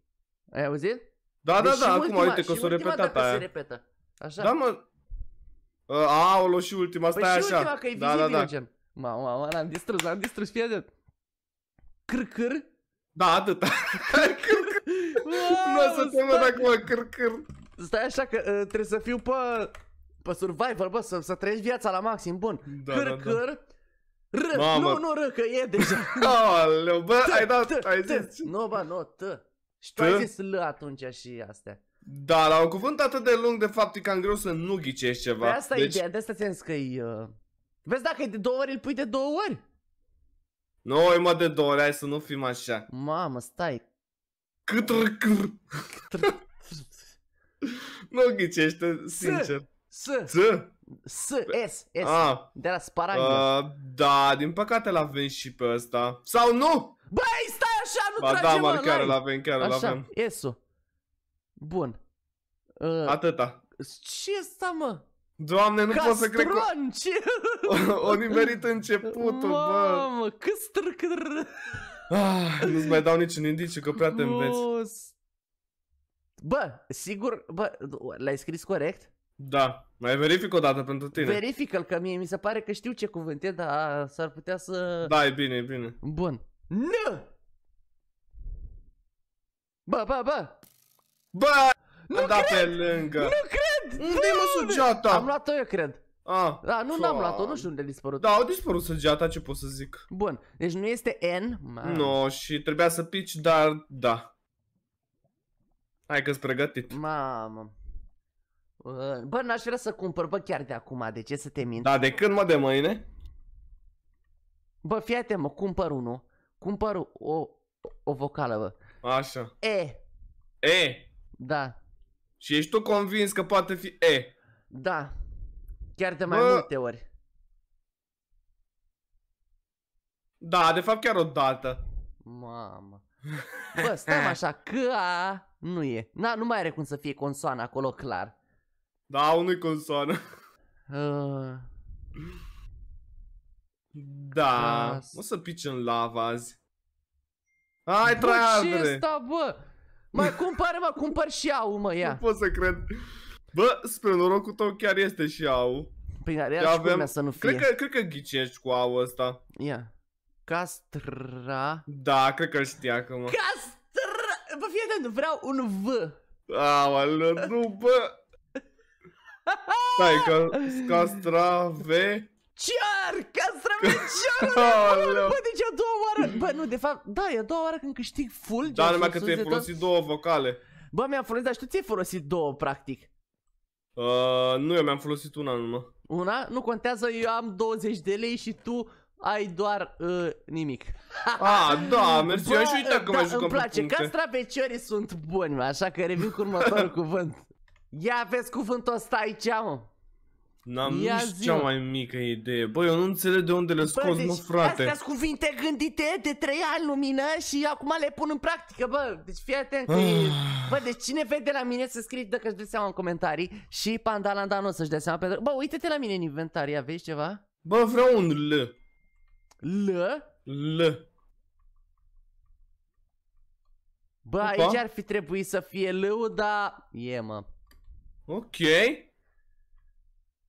Ai auzit? Da, da, deci da, da, acum uite că o să repetat aia. Se repetă. Așa. Da, mă. Aolo, și ultima, păi și așa. Ultima, că e da, da, da. Gen. ma, ma. l-am distrus, l-am distrus, fii atent. Cr-cr? Da, atât. Nu o să te văd acum, cr-cr. Stai așa că uh, trebuie să fiu pe, pe survival, bă, să, să trăiești viața la maxim, bun. Da, cr-cr. Da, da. nu, nu ră, că e deja. Aoleu, bă, ai dat, ai zis. Nu, bă, nu, tă. Și tu ai zis L atunci și astea. Da, la un cuvânt atât de lung, de fapt, e cam greu să nu ghicești ceva. Pe păi asta deci... e ideea, de asta ți că e... Uh... Vezi, dacă e de două ori, îl pui de două ori. Nu, no, e mă de două ori, hai să nu fim așa. Mamă, stai. Câtr, câr. nu ghicește, sincer. S. S. S. S. S. A. De la Sparaglia. Uh, da, din păcate l-avem și pe ăsta. Sau nu? Băi, stai! așa nu ba, trage, da, mă, marcare, avem, chiar așa, avem Eso. Bun. Uh, Atâta. Ce asta, mă? Doamne, nu Castron, pot să cred că... ce? O, o nimerit începutul, Mamă, bă. Mamă, cât strâcăr. Ah, nu-ți mai dau niciun indiciu, că prea te înveți. Bă, sigur, bă, l-ai scris corect? Da, mai verific o dată pentru tine. Verifică-l, că mie mi se pare că știu ce cuvânt e, dar s-ar putea să... Da, e bine, e bine. Bun. Nu! Bă, bă, bă! Bă! Nu da, cred. pe lângă! Nu cred! Unde i mă sugeata? Am luat-o eu, cred. Ah, da, nu n-am luat-o, nu știu unde a dispărut. Da, au dispărut săgeata, ce pot să zic. Bun, deci nu este N. Nu, no, și trebuia să pici, dar da. Hai că-s pregătit. Mamă. Uh, bă, n-aș vrea să cumpăr, bă, chiar de acum, de ce să te mint? Da, de când, mă, de mâine? Bă, fii atent, mă, cumpăr unul. Cumpăr o, o vocală, bă. Așa. E. E. Da. Și ești tu convins că poate fi E. Da. Chiar de mai Bă... multe ori. Da, de fapt chiar o dată. Mamă. Bă, stăm așa, că a nu e. Na, nu mai are cum să fie consoană acolo, clar. Da, unui consoană. Uh... Da, Clas. o să pici în lava azi. Hai, bă, ce asta, bă? Mai cumpăr, mă, cumpăr și au, mă, ia. Nu pot să cred. Bă, spre norocul tău chiar este și au. Păi, dar și avem... să nu fie. Cred că, cred că ghicești cu au ăsta. Ia. Castra... Da, cred că știa că mă. Castra... Bă, fie atent, vreau un V. Aoleu, nu, bă. Stai că Castrave Cearcă, străbăcioară! Bă, deci a doua oară... Bă, nu, de fapt, da, e a doua oară când câștig full. Da, numai că ți-ai folosit două vocale. Bă, mi-am folosit, dar și tu ți-ai folosit două, practic. Uh, nu, eu mi-am folosit una numai. Una? Nu contează, eu am 20 de lei și tu ai doar uh, nimic. A, da, mersi, eu și uita că da, mai jucăm Îmi place, castraveciorii sunt buni, așa că revin cu următorul cuvânt. Ia vezi cuvântul ăsta aici, mă. N-am Ia nici zi-o. cea mai mică idee. Băi, eu nu înțeleg de unde le scoți, bă, deci, mă, frate. Astea cuvinte gândite de trei ani lumină și acum le pun în practică, bă. Deci fii atent că ah. Bă, deci cine vede la mine să scrie dacă își dă seama în comentarii și Pandalanda nu o să-și dea seama pentru... Bă, uite-te la mine în inventar, ia, vezi ceva? Bă, vreau un L. L? L. Bă, Opa. aici ar fi trebuit să fie L-ul, dar... E, mă. Ok.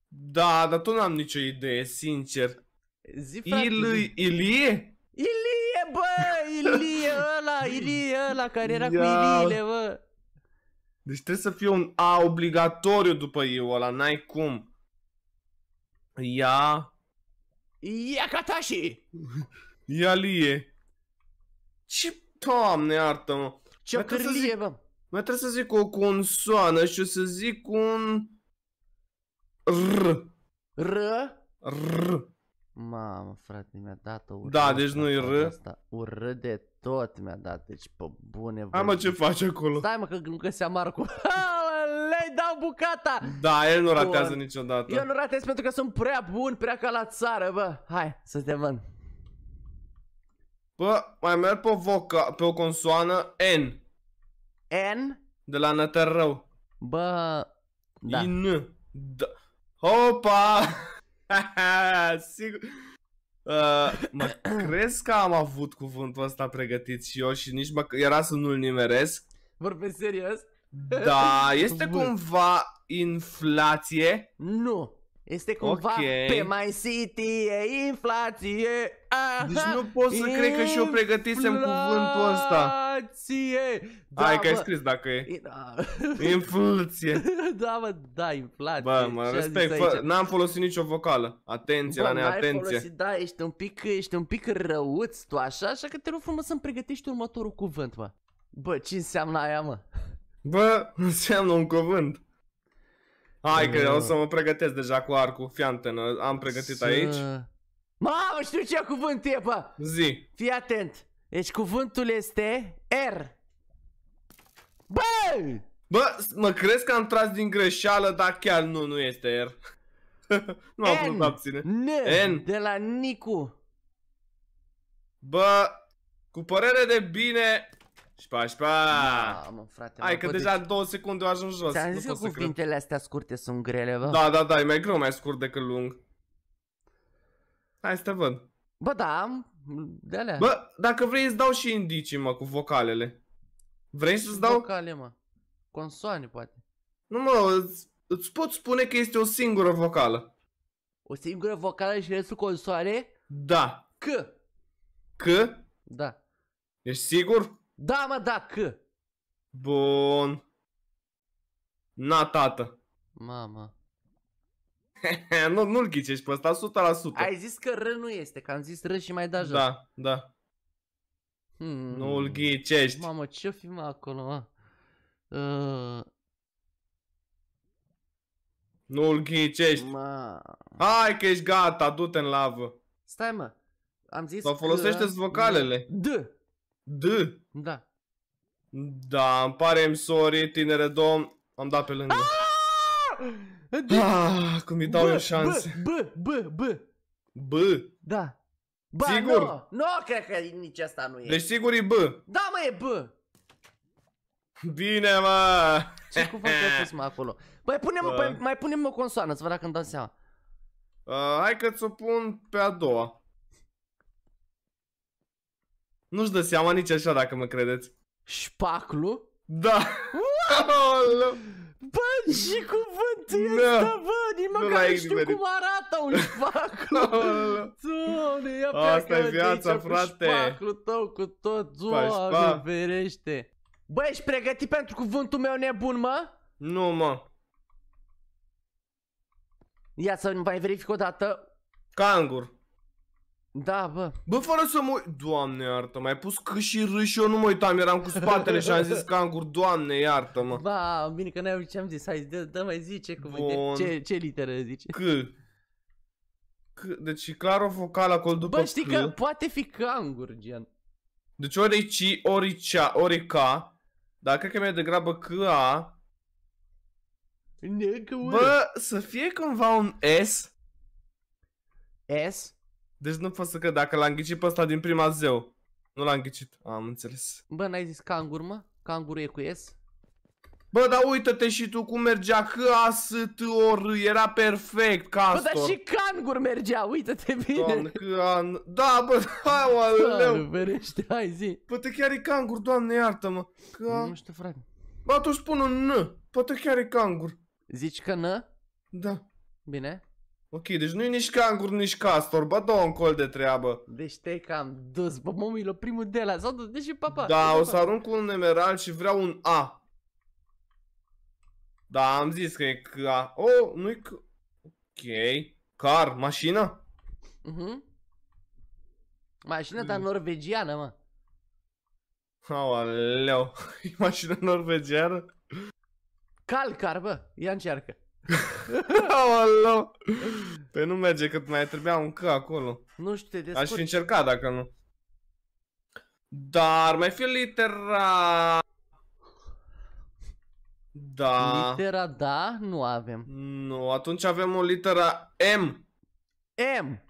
Da, dar tu n-am nicio idee, sincer. Zi, frate. Il, Ilie? Ilie, bă! Ilie ăla, Ilie ăla care era Ia. cu Iliile, bă. Deci trebuie să fie un A obligatoriu după eu ăla, n-ai cum. Ia... Ia Katashi! Ia Lie. Ce, toamne artă-mă. Ce cărlie, bă. Mai trebuie să zic o consoană și o să zic un... R. R? R. Mamă, frate, mi-a dat o Da, deci nu e R. Asta. Urâ de tot mi-a dat, deci pe bune. Hai mă, ce faci acolo? Stai mă, că nu găseam arcul. le dat bucata! Da, el nu ratează Bun. niciodată. Eu nu ratez pentru că sunt prea bun, prea ca la țară, bă. Hai, să te văd. Bă, mai merg pe, voca, pe o consoană N. N? De la nătărău. Bă, da. In. Da. Opa! Sigur... Uh, mă crezi că am avut cuvântul ăsta pregătit și eu și nici mă... era să nu-l nimeresc? Vorbesc serios? Da, este Bun. cumva inflație? Nu, este cumva okay. pe mai city e inflație Aha, Deci nu pot să Infl- cred că și eu pregătisem cuvântul ăsta inflație! Da, Hai că ai scris dacă e. Da. Inflație. da, mă, da, inflație. Bă, mă, respect, fă, n-am folosit nicio vocală. Atenție Bă, la neatenție. Folosit, da, ești un pic, ești un pic răuț tu așa, așa că te rog frumos să-mi pregătești următorul cuvânt, mă. Bă, ce înseamnă aia, mă? Bă, înseamnă un cuvânt. Hai că o să mă pregătesc deja cu arcul, fiantenă, am pregătit aici. Mamă, știu ce cuvânt e, bă! Zi! Fii atent! Deci cuvântul este R. Bă! Bă, mă crezi că am tras din greșeală, dar chiar nu, nu este R. nu am putut abține. N, N. De la Nicu. Bă, cu părere de bine... Șpa, șpa! Da, frate, Hai, mă, că bă, deja deci... două secunde eu ajung jos. Ți-am zis că cuvintele astea scurte sunt grele, bă. Da, da, da, e mai greu mai scurt decât lung. Hai să te văd. Bă, da, am de alea. Bă, dacă vrei îți dau și indicii, mă, cu vocalele. Vrei să-ți dau? Vocale, mă. Consoane, poate. Nu, mă, îți, îți pot spune că este o singură vocală. O singură vocală și restul consoane? Da. C. C? Da. Ești sigur? Da, mă, da, C. Bun. Na, tată. Mama. nu, nu-l ghicești pe ăsta 100%. Ai zis că R nu este, că am zis R și mai da jos. Da, da. Hmm. Nu-l ghicești. Mamă, ce-o fi mă acolo, mă? Uh... Nu-l ghicești. Ma... Hai că ești gata, du-te în lavă. Stai, mă. Am zis Sau folosește-ți că... vocalele. D. D. Da. Da, îmi pare, I'm sorry, tinere domn. Am dat pe lângă. Aaaa! Ah! Da, cum îi dau eu șanse. B B B B B. Da. Ba, sigur? Nu, nu, cred că nici asta nu e. Deci sigur e B. Da, mă, e B. Bine, mă! Ce cu făcut mă, acolo? Băi, punem, uh. bă, mai punem o consoană, să văd dacă îmi dau seama. Uh, hai că ți-o pun pe a doua. Nu-și dă seama nici așa, dacă mă credeți. Șpaclu? Da! Wow! Bă, și cuvântul no. Da. ăsta, bă, nici măcar nu știu cum arată un șpaclu. Doamne, oh, oh, oh. ia pe Asta e viața, frate. Cu șpaclu tău cu tot, doamne, ferește. Bă, ești pregătit pentru cuvântul meu nebun, mă? Nu, mă. Ia să mai verific o dată. Cangur. Da, bă. Bă, fără să mă... Doamne, iartă, mai pus că și râ și eu nu mă uitam, eram cu spatele și am zis că angur, doamne, iartă-mă. Ba, bine că n-ai ce am zis, hai, dă, dă mai zice cum ce, ce literă zice. C. C. Deci clar o vocală acolo după Bă, știi C. că poate fi cangur, gen. Deci ori C, ori C, ori K. Dar cred că mi-e degrabă A. Bă, să fie cumva un S. S? Deci nu pot să cred, dacă l-am ghicit pe ăsta din prima zeu. Nu l-am ghicit, am înțeles. Bă, n-ai zis cangur, mă? Canguru e cu S? Bă, dar uită te și tu cum mergea că A, S, T, O, R, era perfect, Castor. Bă, dar și cangur mergea, uită te bine. Doamne, Da, bă, hai, leu. Ferește, hai, zi. Poate chiar e cangur, doamne, iartă-mă. Ca... Nu știu, frate. Bă, tu spun un N, poate chiar e cangur. Zici că N? Da. Bine. Ok, deci nu-i nici cangur, nici castor, bă, dă un col de treabă. Deci te cam dus, bă, momilo, primul de la, sau dus, deci papa. Da, o să arunc un emerald și vreau un A. Da, am zis că e ca... Oh, nu-i că... Ok. Car, mașină? Mhm. Uh -huh. Mașină ta hmm. norvegiană, mă. Aoleu, e mașină norvegiană? Calcar, bă, ia încearcă. Aolo! Păi nu merge, cât mai trebuia un C acolo. Nu știu, te descurci. Aș fi încercat dacă nu. Dar mai fi litera... Da. Litera da nu avem. Nu, atunci avem o litera M. M.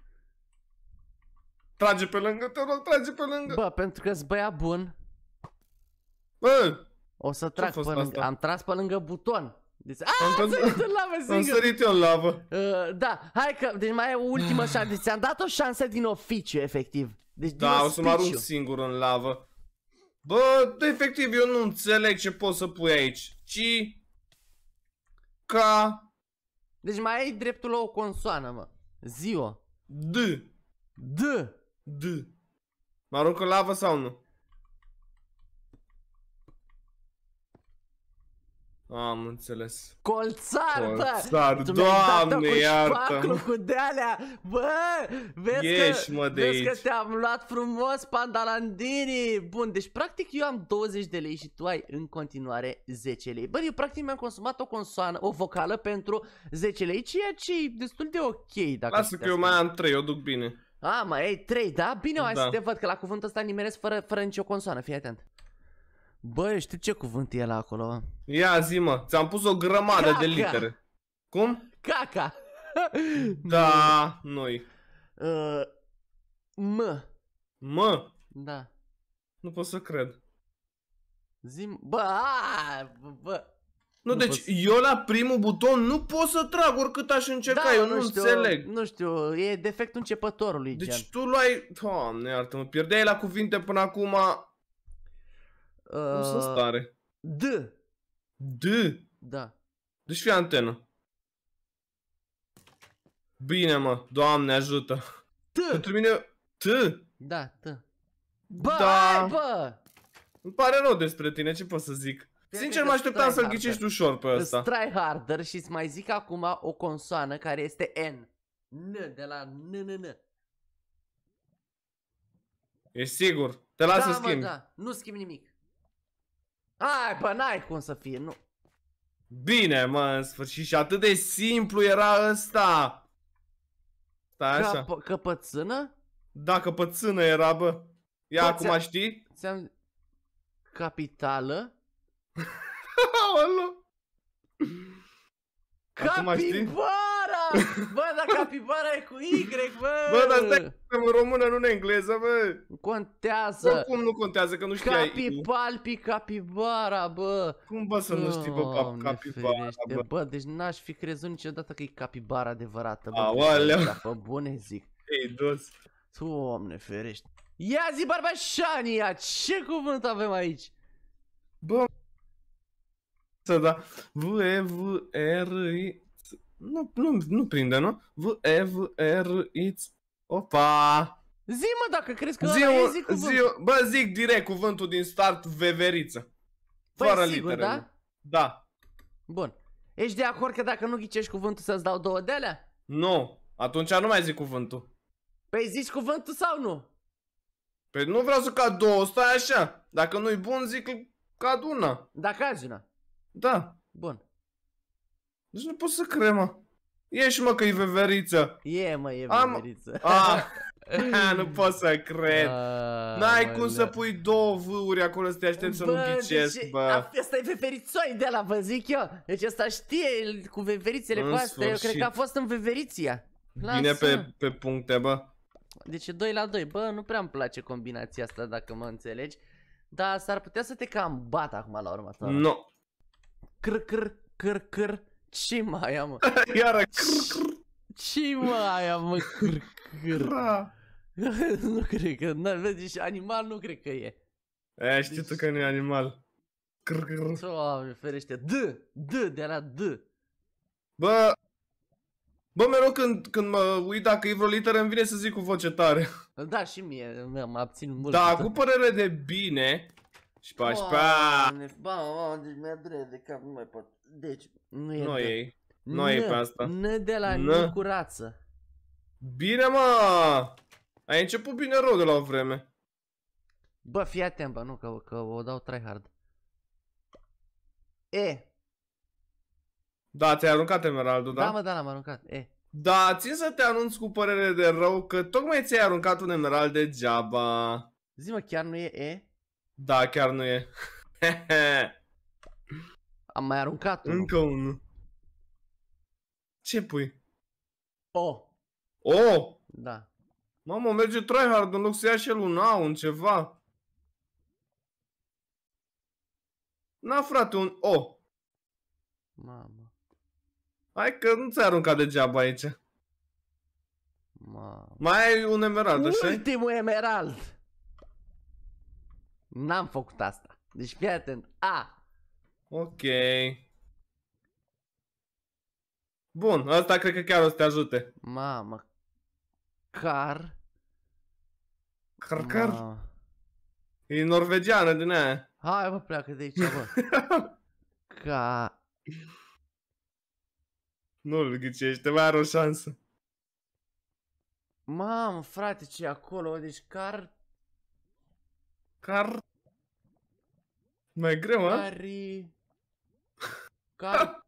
Trage pe lângă, te rog, trage pe lângă. Bă, pentru că-s băia bun. Bă! O să trag pe lângă, asta? am tras pe lângă buton. Deci, am am ah, sărit în lavă singur. Am sărit eu în lavă. Uh, da, hai că, deci mai e o ultimă șansă. Deci ți-am dat o șansă din oficiu, efectiv. Deci, da, o să mă arunc singur în lavă. Bă, da, efectiv, eu nu înțeleg ce pot să pui aici. Ci... Ca... Deci mai ai dreptul la o consoană, mă. Zio. D. D. D. Mă arunc în lavă sau nu? Am înțeles. Colțar, Colțar, bă! doamne, iartă! Cu, cu de-alea, bă! Vezi Ieși, că, mă de vezi aici. că te-am luat frumos, pandalandini! Bun, deci practic eu am 20 de lei și tu ai în continuare 10 lei. Bă, eu practic mi-am consumat o consoană, o vocală pentru 10 lei, ceea ce e destul de ok. Dacă Lasă că eu mai am 3, eu duc bine. A, mai ai 3, da? Bine, hai da. să te văd că la cuvântul ăsta nimeresc fără, fără nicio consoană, fii atent. Bă, știi ce cuvânt e la acolo? Ia zi mă, ți-am pus o grămadă Caca. de litere. Cum? Caca. Da, noi. Uh, mă. Mă? Da. Nu pot să cred. Zim, bă, aaa, bă. Nu, nu deci pot... eu la primul buton nu pot să trag oricât aș încerca, da, eu nu, nu știu, înțeleg. Nu știu, e defectul începătorului, Deci gen. tu luai, doamne iartă, mă pierdeai la cuvinte până acum, Uh, sunt stare. D. D. Da. Deci fi antenă. Bine, mă. Doamne, ajută. T. Pentru mine... T. Da, T. Bă, da. Ai, bă! Îmi pare rău despre tine, ce pot să zic? Sincer, mă așteptam să-l ghicești ușor pe ăsta. Try harder și îți mai zic acum o consoană care este N. N, de la N, N, N. Ești sigur? Te las da, să schimbi. Mă, da, nu schimb nimic. Ai, bă, n-ai cum să fie, nu. Bine, mă, în sfârșit și atât de simplu era ăsta. Stai așa. Cap căpățână? Da, căpățână era, bă. Ia, bă, acum știi? Ți-am... Capitală? Aolo! bă! Bă, dar capibara e cu Y, bă! Bă, dar stai în română, nu în engleză, bă! contează! Bă, cum nu contează, că nu știai... Capipalpi, capibara, bă! Cum bă să nu știi, bă, bă capibara, bă? Bă, deci n-aș fi crezut niciodată că e capibara adevărată, bă! Aoleu! Bă, da, bune zic! Ei, dos! Doamne ferește! Ia zi, Barbașania, ce cuvânt avem aici? Bă, să da, V, E, V, R, I, nu, nu, nu prinde, nu? V, E, V, R, X, opa! Zi mă dacă crezi că zi, ăla e zi cuvânt. Zi, bă, zic direct cuvântul din start, veveriță. Păi Fără sigur, literele. da? Da. Bun. Ești de acord că dacă nu ghicești cuvântul să-ți dau două de alea? Nu. Atunci nu mai zic cuvântul. Păi zici cuvântul sau nu? Păi nu vreau să cad două, stai așa. Dacă nu-i bun, zic cad una. Dacă azi una. Da. Bun. Deci nu pot să cremă. Ești, mă, că e veveriță. E, mă, e Am... veveriță. Ah. nu pot să cred. Ah, N-ai cum să pui două V-uri acolo să te aștept să nu ghicesc, deci, bă. Asta e veverițoi de la, vă zic eu. Deci asta știe cu veverițele cu astea. Eu cred că a fost în veveriția. Lasă. Bine pe, pe puncte, bă. Deci 2 la 2. Bă, nu prea mi place combinația asta, dacă mă înțelegi. Dar s-ar putea să te cam bat acum la următoarea. Nu. No. Cr, cr, cr, cr. Ce mai am? Iară Ce mai am, mă? nu cred că, nu, și animal nu cred că e. E, știi tu deci- că nu e animal. Doamne ferește, D, D, de la D. Bă, bă, mereu când, când mă uit dacă e vreo literă îmi vine să zic cu voce tare. Da, și mie, mă abțin mult. Da, cu părere de bine, și pa, și pa! Ba, deci mi-a drept de cap, nu mai pot. Deci, nu e. Noi de... e. Nu pe asta. Nu de la n Bine, mă! Ai început bine rău de la o vreme. Bă, fii atent, bă, nu, că, că o dau tryhard. E. Da, ți-ai aruncat emeraldul, da? Da, mă, da, l-am aruncat, e. Da, țin să te anunț cu părere de rău că tocmai ți-ai aruncat un emerald degeaba. Zi-mă, chiar nu e E? Da, chiar nu e. Am mai aruncat unul. Încă unul. Ce pui? O. O? Da. Mamă, merge tryhard în loc să ia și el un A, un ceva. Na, frate, un O. Mamă. Hai că nu ți-ai aruncat degeaba aici. Mamă. Mai ai un emerald, așa? Ultimul emerald! N-am făcut asta. Deci fii atent. A. Ok. Bun, asta cred că chiar o să te ajute. Mamă. Car. Car, car. Mamă. E norvegiană din aia. Hai mă pleacă de aici, bă. Ca... Nu-l ghicește, mai are o șansă. Mamă, frate, ce e acolo? Deci car Car... Mai greu, mă? Cari... Car...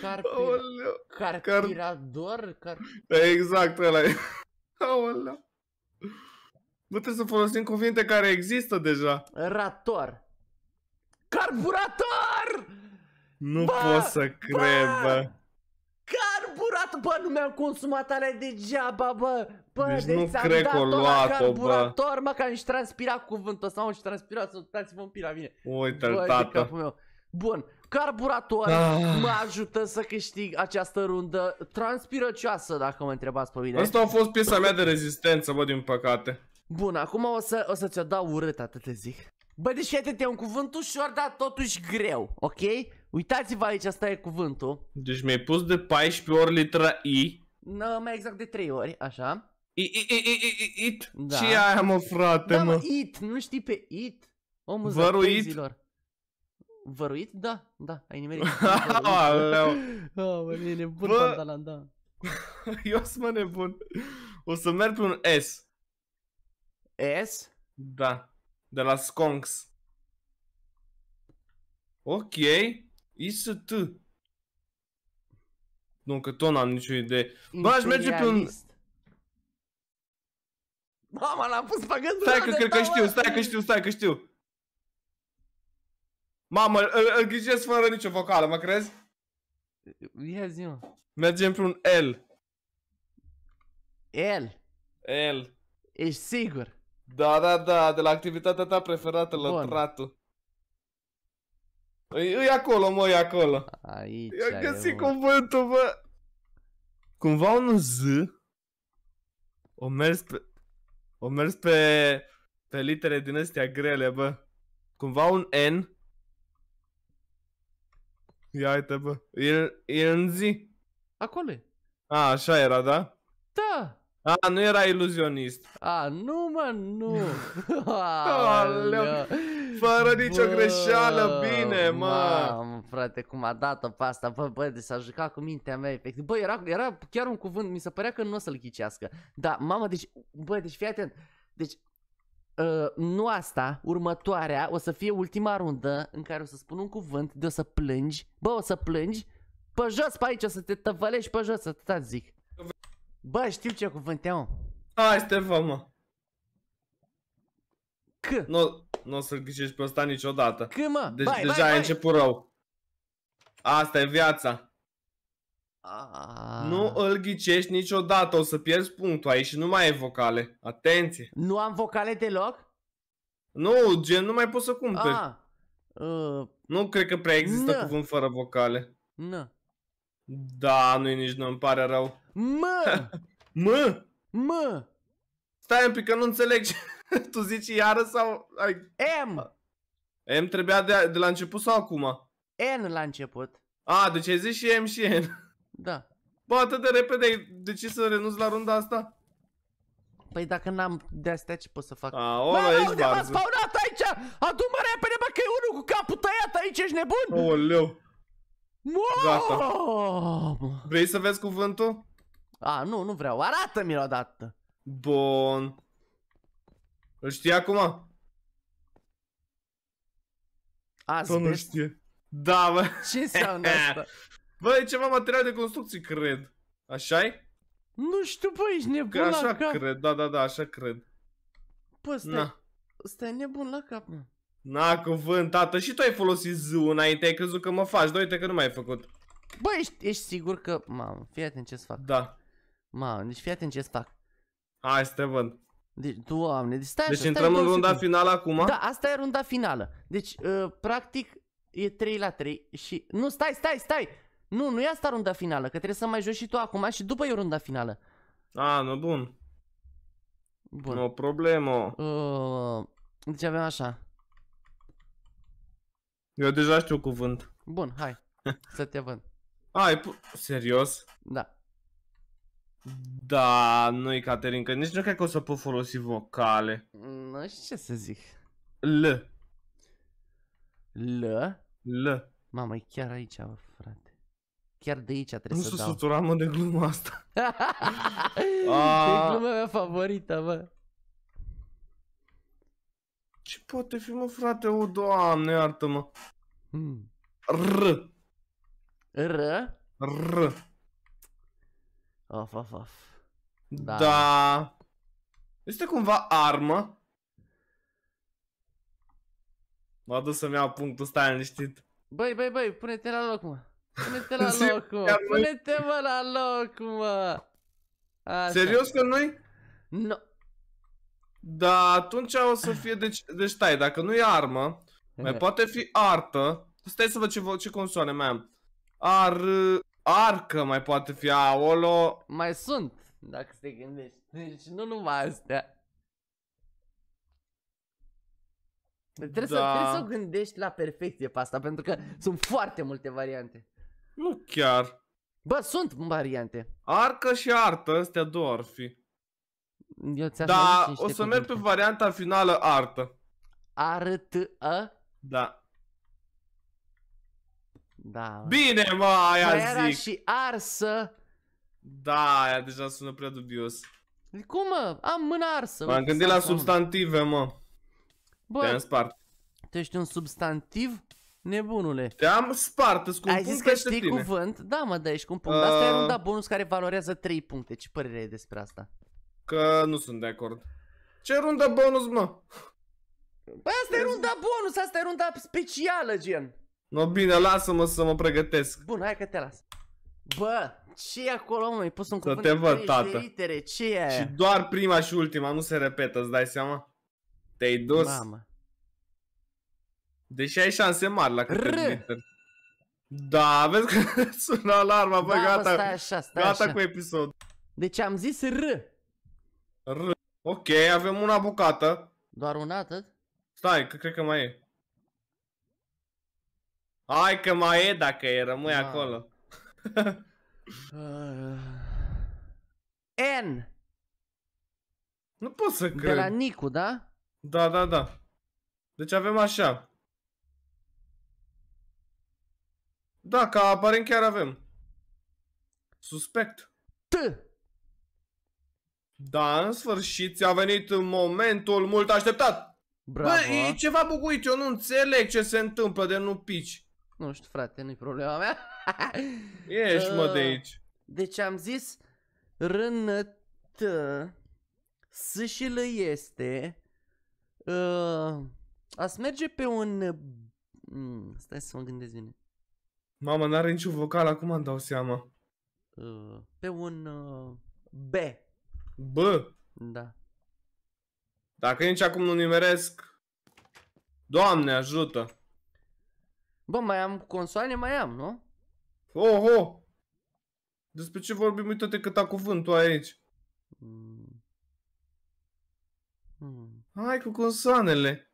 Carpi... Car... Carpirador? Car... Exact, ăla e. Aolea. Bă, trebuie să folosim cuvinte care există deja. Rator. Carburator! Nu bă, pot să cred, bă luat, bă, nu mi-am consumat alea degeaba, bă. Bă, deci, deci nu cred că o luat-o, bă. mă, că am-și transpirat cuvântul ăsta, mă, și transpirat, să dați-vă pila mine. Uite-l, tată. Bun, carburator ah. mă ajută să câștig această rundă transpirăcioasă, dacă mă întrebați pe mine. Asta a fost piesa mea de rezistență, bă, din păcate. Bun, acum o să o să ți-o dau urât, atât te zic. Bă, deci fii atent, e un cuvânt ușor, dar totuși greu, ok? Uitați-vă aici, asta e cuvântul. Deci mi-ai pus de 14 ori litera I. No, mai exact de 3 ori, așa. I, I, I, I, I, it? Da. Ce aia, mă, frate, da, mă? it, nu știi pe it? Omul Văruit? Văruit? Da, da, ai nimerit. Aoleu. oh, mă, e nebun Bă... pantalan, da. Eu sunt mă nebun. O să merg pe un S. S? Da. De la Skonks. Ok. IST. Nu, că tot n-am nicio idee. Bă, aș merge pe un... Mama, l-am pus pe gând. Stai că cred că știu, stai că știu, stai că știu. Mama îl, îl ghicesc fără nicio vocală, mă crezi? Ia zi -mă. Mergem pe un L. L? L. Ești sigur? Da, da, da, de la activitatea ta preferată, Bun. lătratul. E păi, acolo, mă, e acolo. Aici I-am găsit mă. cuvântul, Cumva un Z o mers pe... O mers pe... Pe litere din astea grele, bă. Cumva un N. Ia uite, bă. E, e în Z. Acolo e. A, așa era, da? Da. A, nu era iluzionist. A, nu, mă, nu. Aleu. Fără nicio bă, greșeală, bine, mă! Mamă, frate, cum a dat-o pe asta, bă, bă, de s-a jucat cu mintea mea, efectiv. Bă, era, era chiar un cuvânt, mi se părea că nu o să-l ghicească. Da, mamă, deci, bă, deci fii atent. Deci, Uh, nu asta, următoarea, o să fie ultima rundă în care o să spun un cuvânt de o să plângi, bă, o să plângi, pe jos pe aici, o să te tăvălești pe jos, atâta zic. Bă, știu ce cuvânt am. Hai, Stefan, mă. C. Nu, nu o să-l găsești pe ăsta niciodată. C, mă. Deci bye, deja bye, ai început rău. Asta e viața. Aaaa. Nu îl ghicești niciodată, o să pierzi punctul aici și nu mai ai vocale. Atenție! Nu am vocale deloc? Nu, gen, nu mai poți să cumperi. uh, nu cred că prea există nă. cuvânt fără vocale. Nu. Da, nu-i nici nu, îmi pare rău. Mă! mă! Mă! Stai un pic că nu înțeleg ce... tu zici iară sau... Ai... M! M trebuia de, de la început sau acum? N la început. A, deci ai zis și M și N. Da. Bă, atât de repede ai decis să renunți la runda asta? Păi dacă n-am de astea ce pot să fac? A, o, bă, ești unde m-a spawnat aici? Adu-mă repede, bă, că e unul cu capul tăiat aici, ești nebun? Oleu. Gata. Vrei să vezi cuvântul? A, nu, nu vreau. Arată-mi-l odată. Bun. Îl știi acum? Azi, nu știe. Da, bă. Ce înseamnă asta? Bă, e ceva material de construcții, cred. așa -i? Nu știu, bă, ești nebun Că așa cap. Așa cred, da, da, da, așa cred. Bă, stai, Na. stai nebun la cap, mă. Na, cuvânt, tată, și tu ai folosit zâul înainte, ai crezut că mă faci, doi uite că nu mai ai făcut. Bă, ești, ești sigur că... Mamă, fii atent ce-ți fac. Da. Mamă, deci fii atent ce-ți fac. Hai să te vând. Deci, doamne, deci stai Deci intrăm în runda finală acum? Da, asta e runda finală. Deci, uh, practic, e 3 la 3 și... Nu, stai, stai, stai! Nu, nu e asta runda finală, că trebuie să mai joci și tu acum și după e runda finală. A, nu, bun. Bun. Nu, no problemă. Uh, deci avem așa. Eu deja știu cuvânt. Bun, hai. să te vând. Ai, serios? Da. Da, nu-i Caterin, că nici nu cred că o să pot folosi vocale. Nu mm, știu ce să zic. L. L? L. Mamă, e chiar aici, bă, frate. Chiar de aici trebuie nu să dau. Nu sutura, mă, de gluma asta. e gluma mea favorită, bă. Ce poate fi, mă, frate? O, doamne, iartă-mă. Hmm. R. R? R. Of, of, of. Da. da. Este cumva armă. M-a dus să-mi iau punctul ăsta liniștit. Băi, băi, băi, pune-te la loc, mă. Pune-te la loc, mă. Pune-te, mă, la loc, mă. Asta. Serios că noi? Nu. No. Da, atunci o să fie, deci, deci stai, dacă nu e armă, mai poate fi artă. Stai să văd ce, ce consoane mai am. Ar arcă mai poate fi aolo. Mai sunt, dacă te gândești. Deci nu numai astea. Trebuie, da. să, trebuie să o gândești la perfecție pe asta, pentru că sunt foarte multe variante. Nu chiar. Bă, sunt variante. Arcă și artă, astea două ar fi. Eu ți da, o să merg pe varianta finală artă. Arătă? Da. Da. Bine, mă, aia mai zic. era și arsă. Da, aia deja sună prea dubios. Cum, mă? Am mâna arsă. M-am gândit la substantive, mă. Bă, Te-am spart. Tu ești un substantiv? Nebunule. Te-am spart, îți cu Ai zis că știi tine. cuvânt? Da, mă, da, ești cu un punct. Uh... Asta e uh. un da bonus care valorează 3 puncte. Ce părere ai despre asta? Că nu sunt de acord. Ce rundă bonus, mă? Păi asta e runda bonus, asta e runda specială, gen. No bine, lasă-mă să mă pregătesc. Bun, hai că te las. Bă, ce e acolo, mă? Ai pus un cuvânt te văd, litere, ce e? Și doar prima și ultima, nu se repetă, îți dai seama? Te-ai dus? Mamă. Deși ai șanse mari la câte litere. Da, vezi că sună alarma, bă, da, gata, stai așa, stai gata așa. cu episod. Deci am zis R. R. Ok, avem una bucată. Doar una atât? Stai, că cred că mai e. Hai că mai e dacă e, rămâi da. acolo. N. Nu pot să cred. De la Nicu, da? Da, da, da. Deci avem așa. Da, ca aparent chiar avem. Suspect. T. Da, în sfârșit ți-a venit momentul mult așteptat. Bravo. Bă, e ceva buguit, eu nu înțeleg ce se întâmplă de nu pici. Nu știu, frate, nu-i problema mea. Ești, mă, de uh, aici. Deci am zis rânăt s și l este, uh, ați merge pe un... Mm, stai să mă gândesc bine. Mama, n-are niciun vocal, acum îmi dau seama. Uh, pe un uh, B. B? Da. Dacă nici acum nu nimeresc, Doamne ajută! Bă, mai am consoane? Mai am, nu? Oho! Despre ce vorbim? Uită-te cât a cuvântul aici. Hmm. Hai cu consoanele.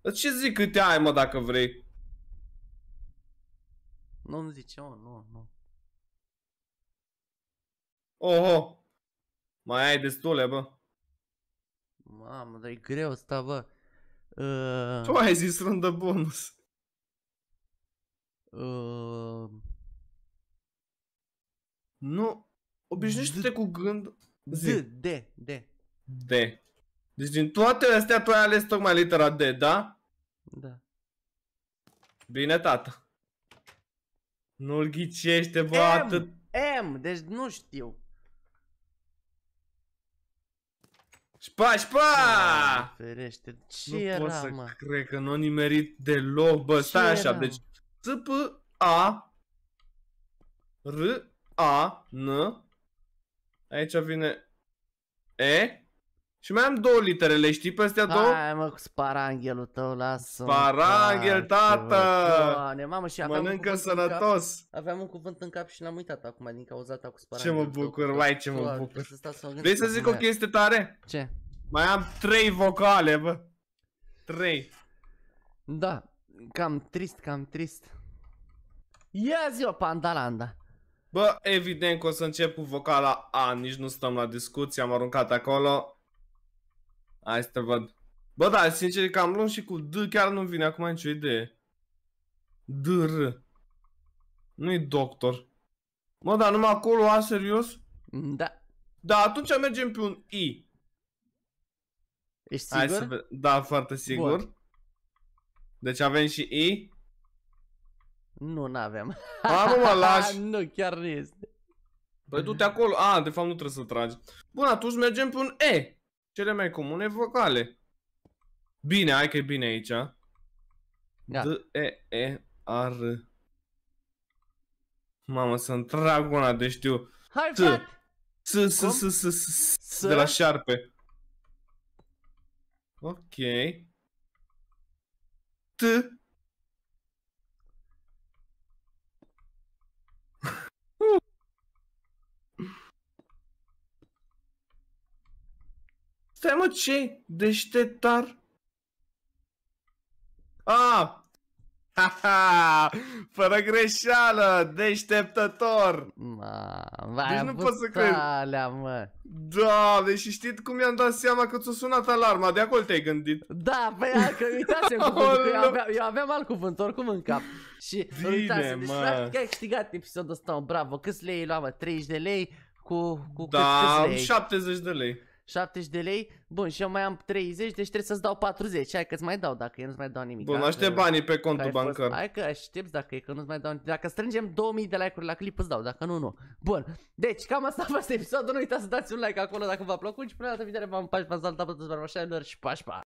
Dar ce zic câte ai, mă, dacă vrei? Nu, mi zice, mă, nu, nu. Oho! Mai ai destule, bă. Mamă, dar e greu asta, bă. Uh, tu ai zis rundă bonus. Uh, nu. Obișnuiește-te cu gând. Z, D, D. D. Deci din toate astea tu ai ales tocmai litera D, da? Da. Bine, tată. Nu-l ghicește, bă, M, atât. M, deci nu știu. Șpa, șpa! Ferește, ce nu era, pot să mă? cred că nu n-o nimerit deloc, bă, ce stai era, așa, deci... T, P, A, R, A, N, aici vine E, și mai am două literele, știi, peste a două? Hai mă, cu sparanghelul tău, lasă Sparanghel, tată! Doamne, mamă, și aveam Mănâncă sănătos! Cap, aveam un cuvânt în cap și l-am uitat acum din cauza ta cu sparanghelul. Ce mă bucur, vai, ce mă bucur. Vrei să zic o chestie tare? Ce? Mai am trei vocale, bă. Trei. Da, cam trist, cam trist. Ia zi-o, Pandalanda! Bă, evident că o să încep cu vocala A, nici nu stăm la discuție, am aruncat acolo. Hai să te văd. Bă, da, sincer, cam luat și cu D chiar nu vine acum nicio idee. DR. Nu-i doctor. Mă, dar numai acolo, a, serios? Da. Da, atunci mergem pe un I. Ești sigur? Hai să da, foarte sigur. Bun. Deci avem și I? Nu, n-avem. A, nu mă lași. nu, chiar nu este. Păi du-te acolo. A, de fapt nu trebuie să tragi. Bun, atunci mergem pe un E cele mai comune vocale. Bine, hai că e bine aici. Da. D, E, E, R. Mamă, să trag una de știu. Hai, T, S, S, S, S, S, S, de la șarpe. Ok. T, Stai mă, ce deșteptar? Ah! Ha-ha! Fără greșeală! Deșteptător! Ma, deci nu pot să cred. Alea, mă. Da, deci știi cum i-am dat seama că ți-a sunat alarma? De acolo te-ai gândit. Da, păi că uitați cuvântul, că eu aveam, eu aveam alt cuvânt oricum în cap. Și Bine, uitasem. Deci, practic, ai câștigat episodul ăsta, bravo. Câți lei lua, mă? 30 de lei? Cu, cu da, câți lei? 70 de lei. 70 de lei, bun, și eu mai am 30, deci trebuie să-ți dau 40, hai că-ți mai dau dacă eu nu-ți mai dau nimic. Bun, da? aștept banii pe contul bancar. Fost, hai că aștepți dacă e că nu-ți mai dau nimic. Dacă strângem 2000 de like-uri la clip îți dau, dacă nu, nu. Bun, deci cam asta a fost episodul, nu uitați să dați un like acolo dacă v-a plăcut și până la altă viitoare v-am pași, v-am salutat pe toți, și pași, pa!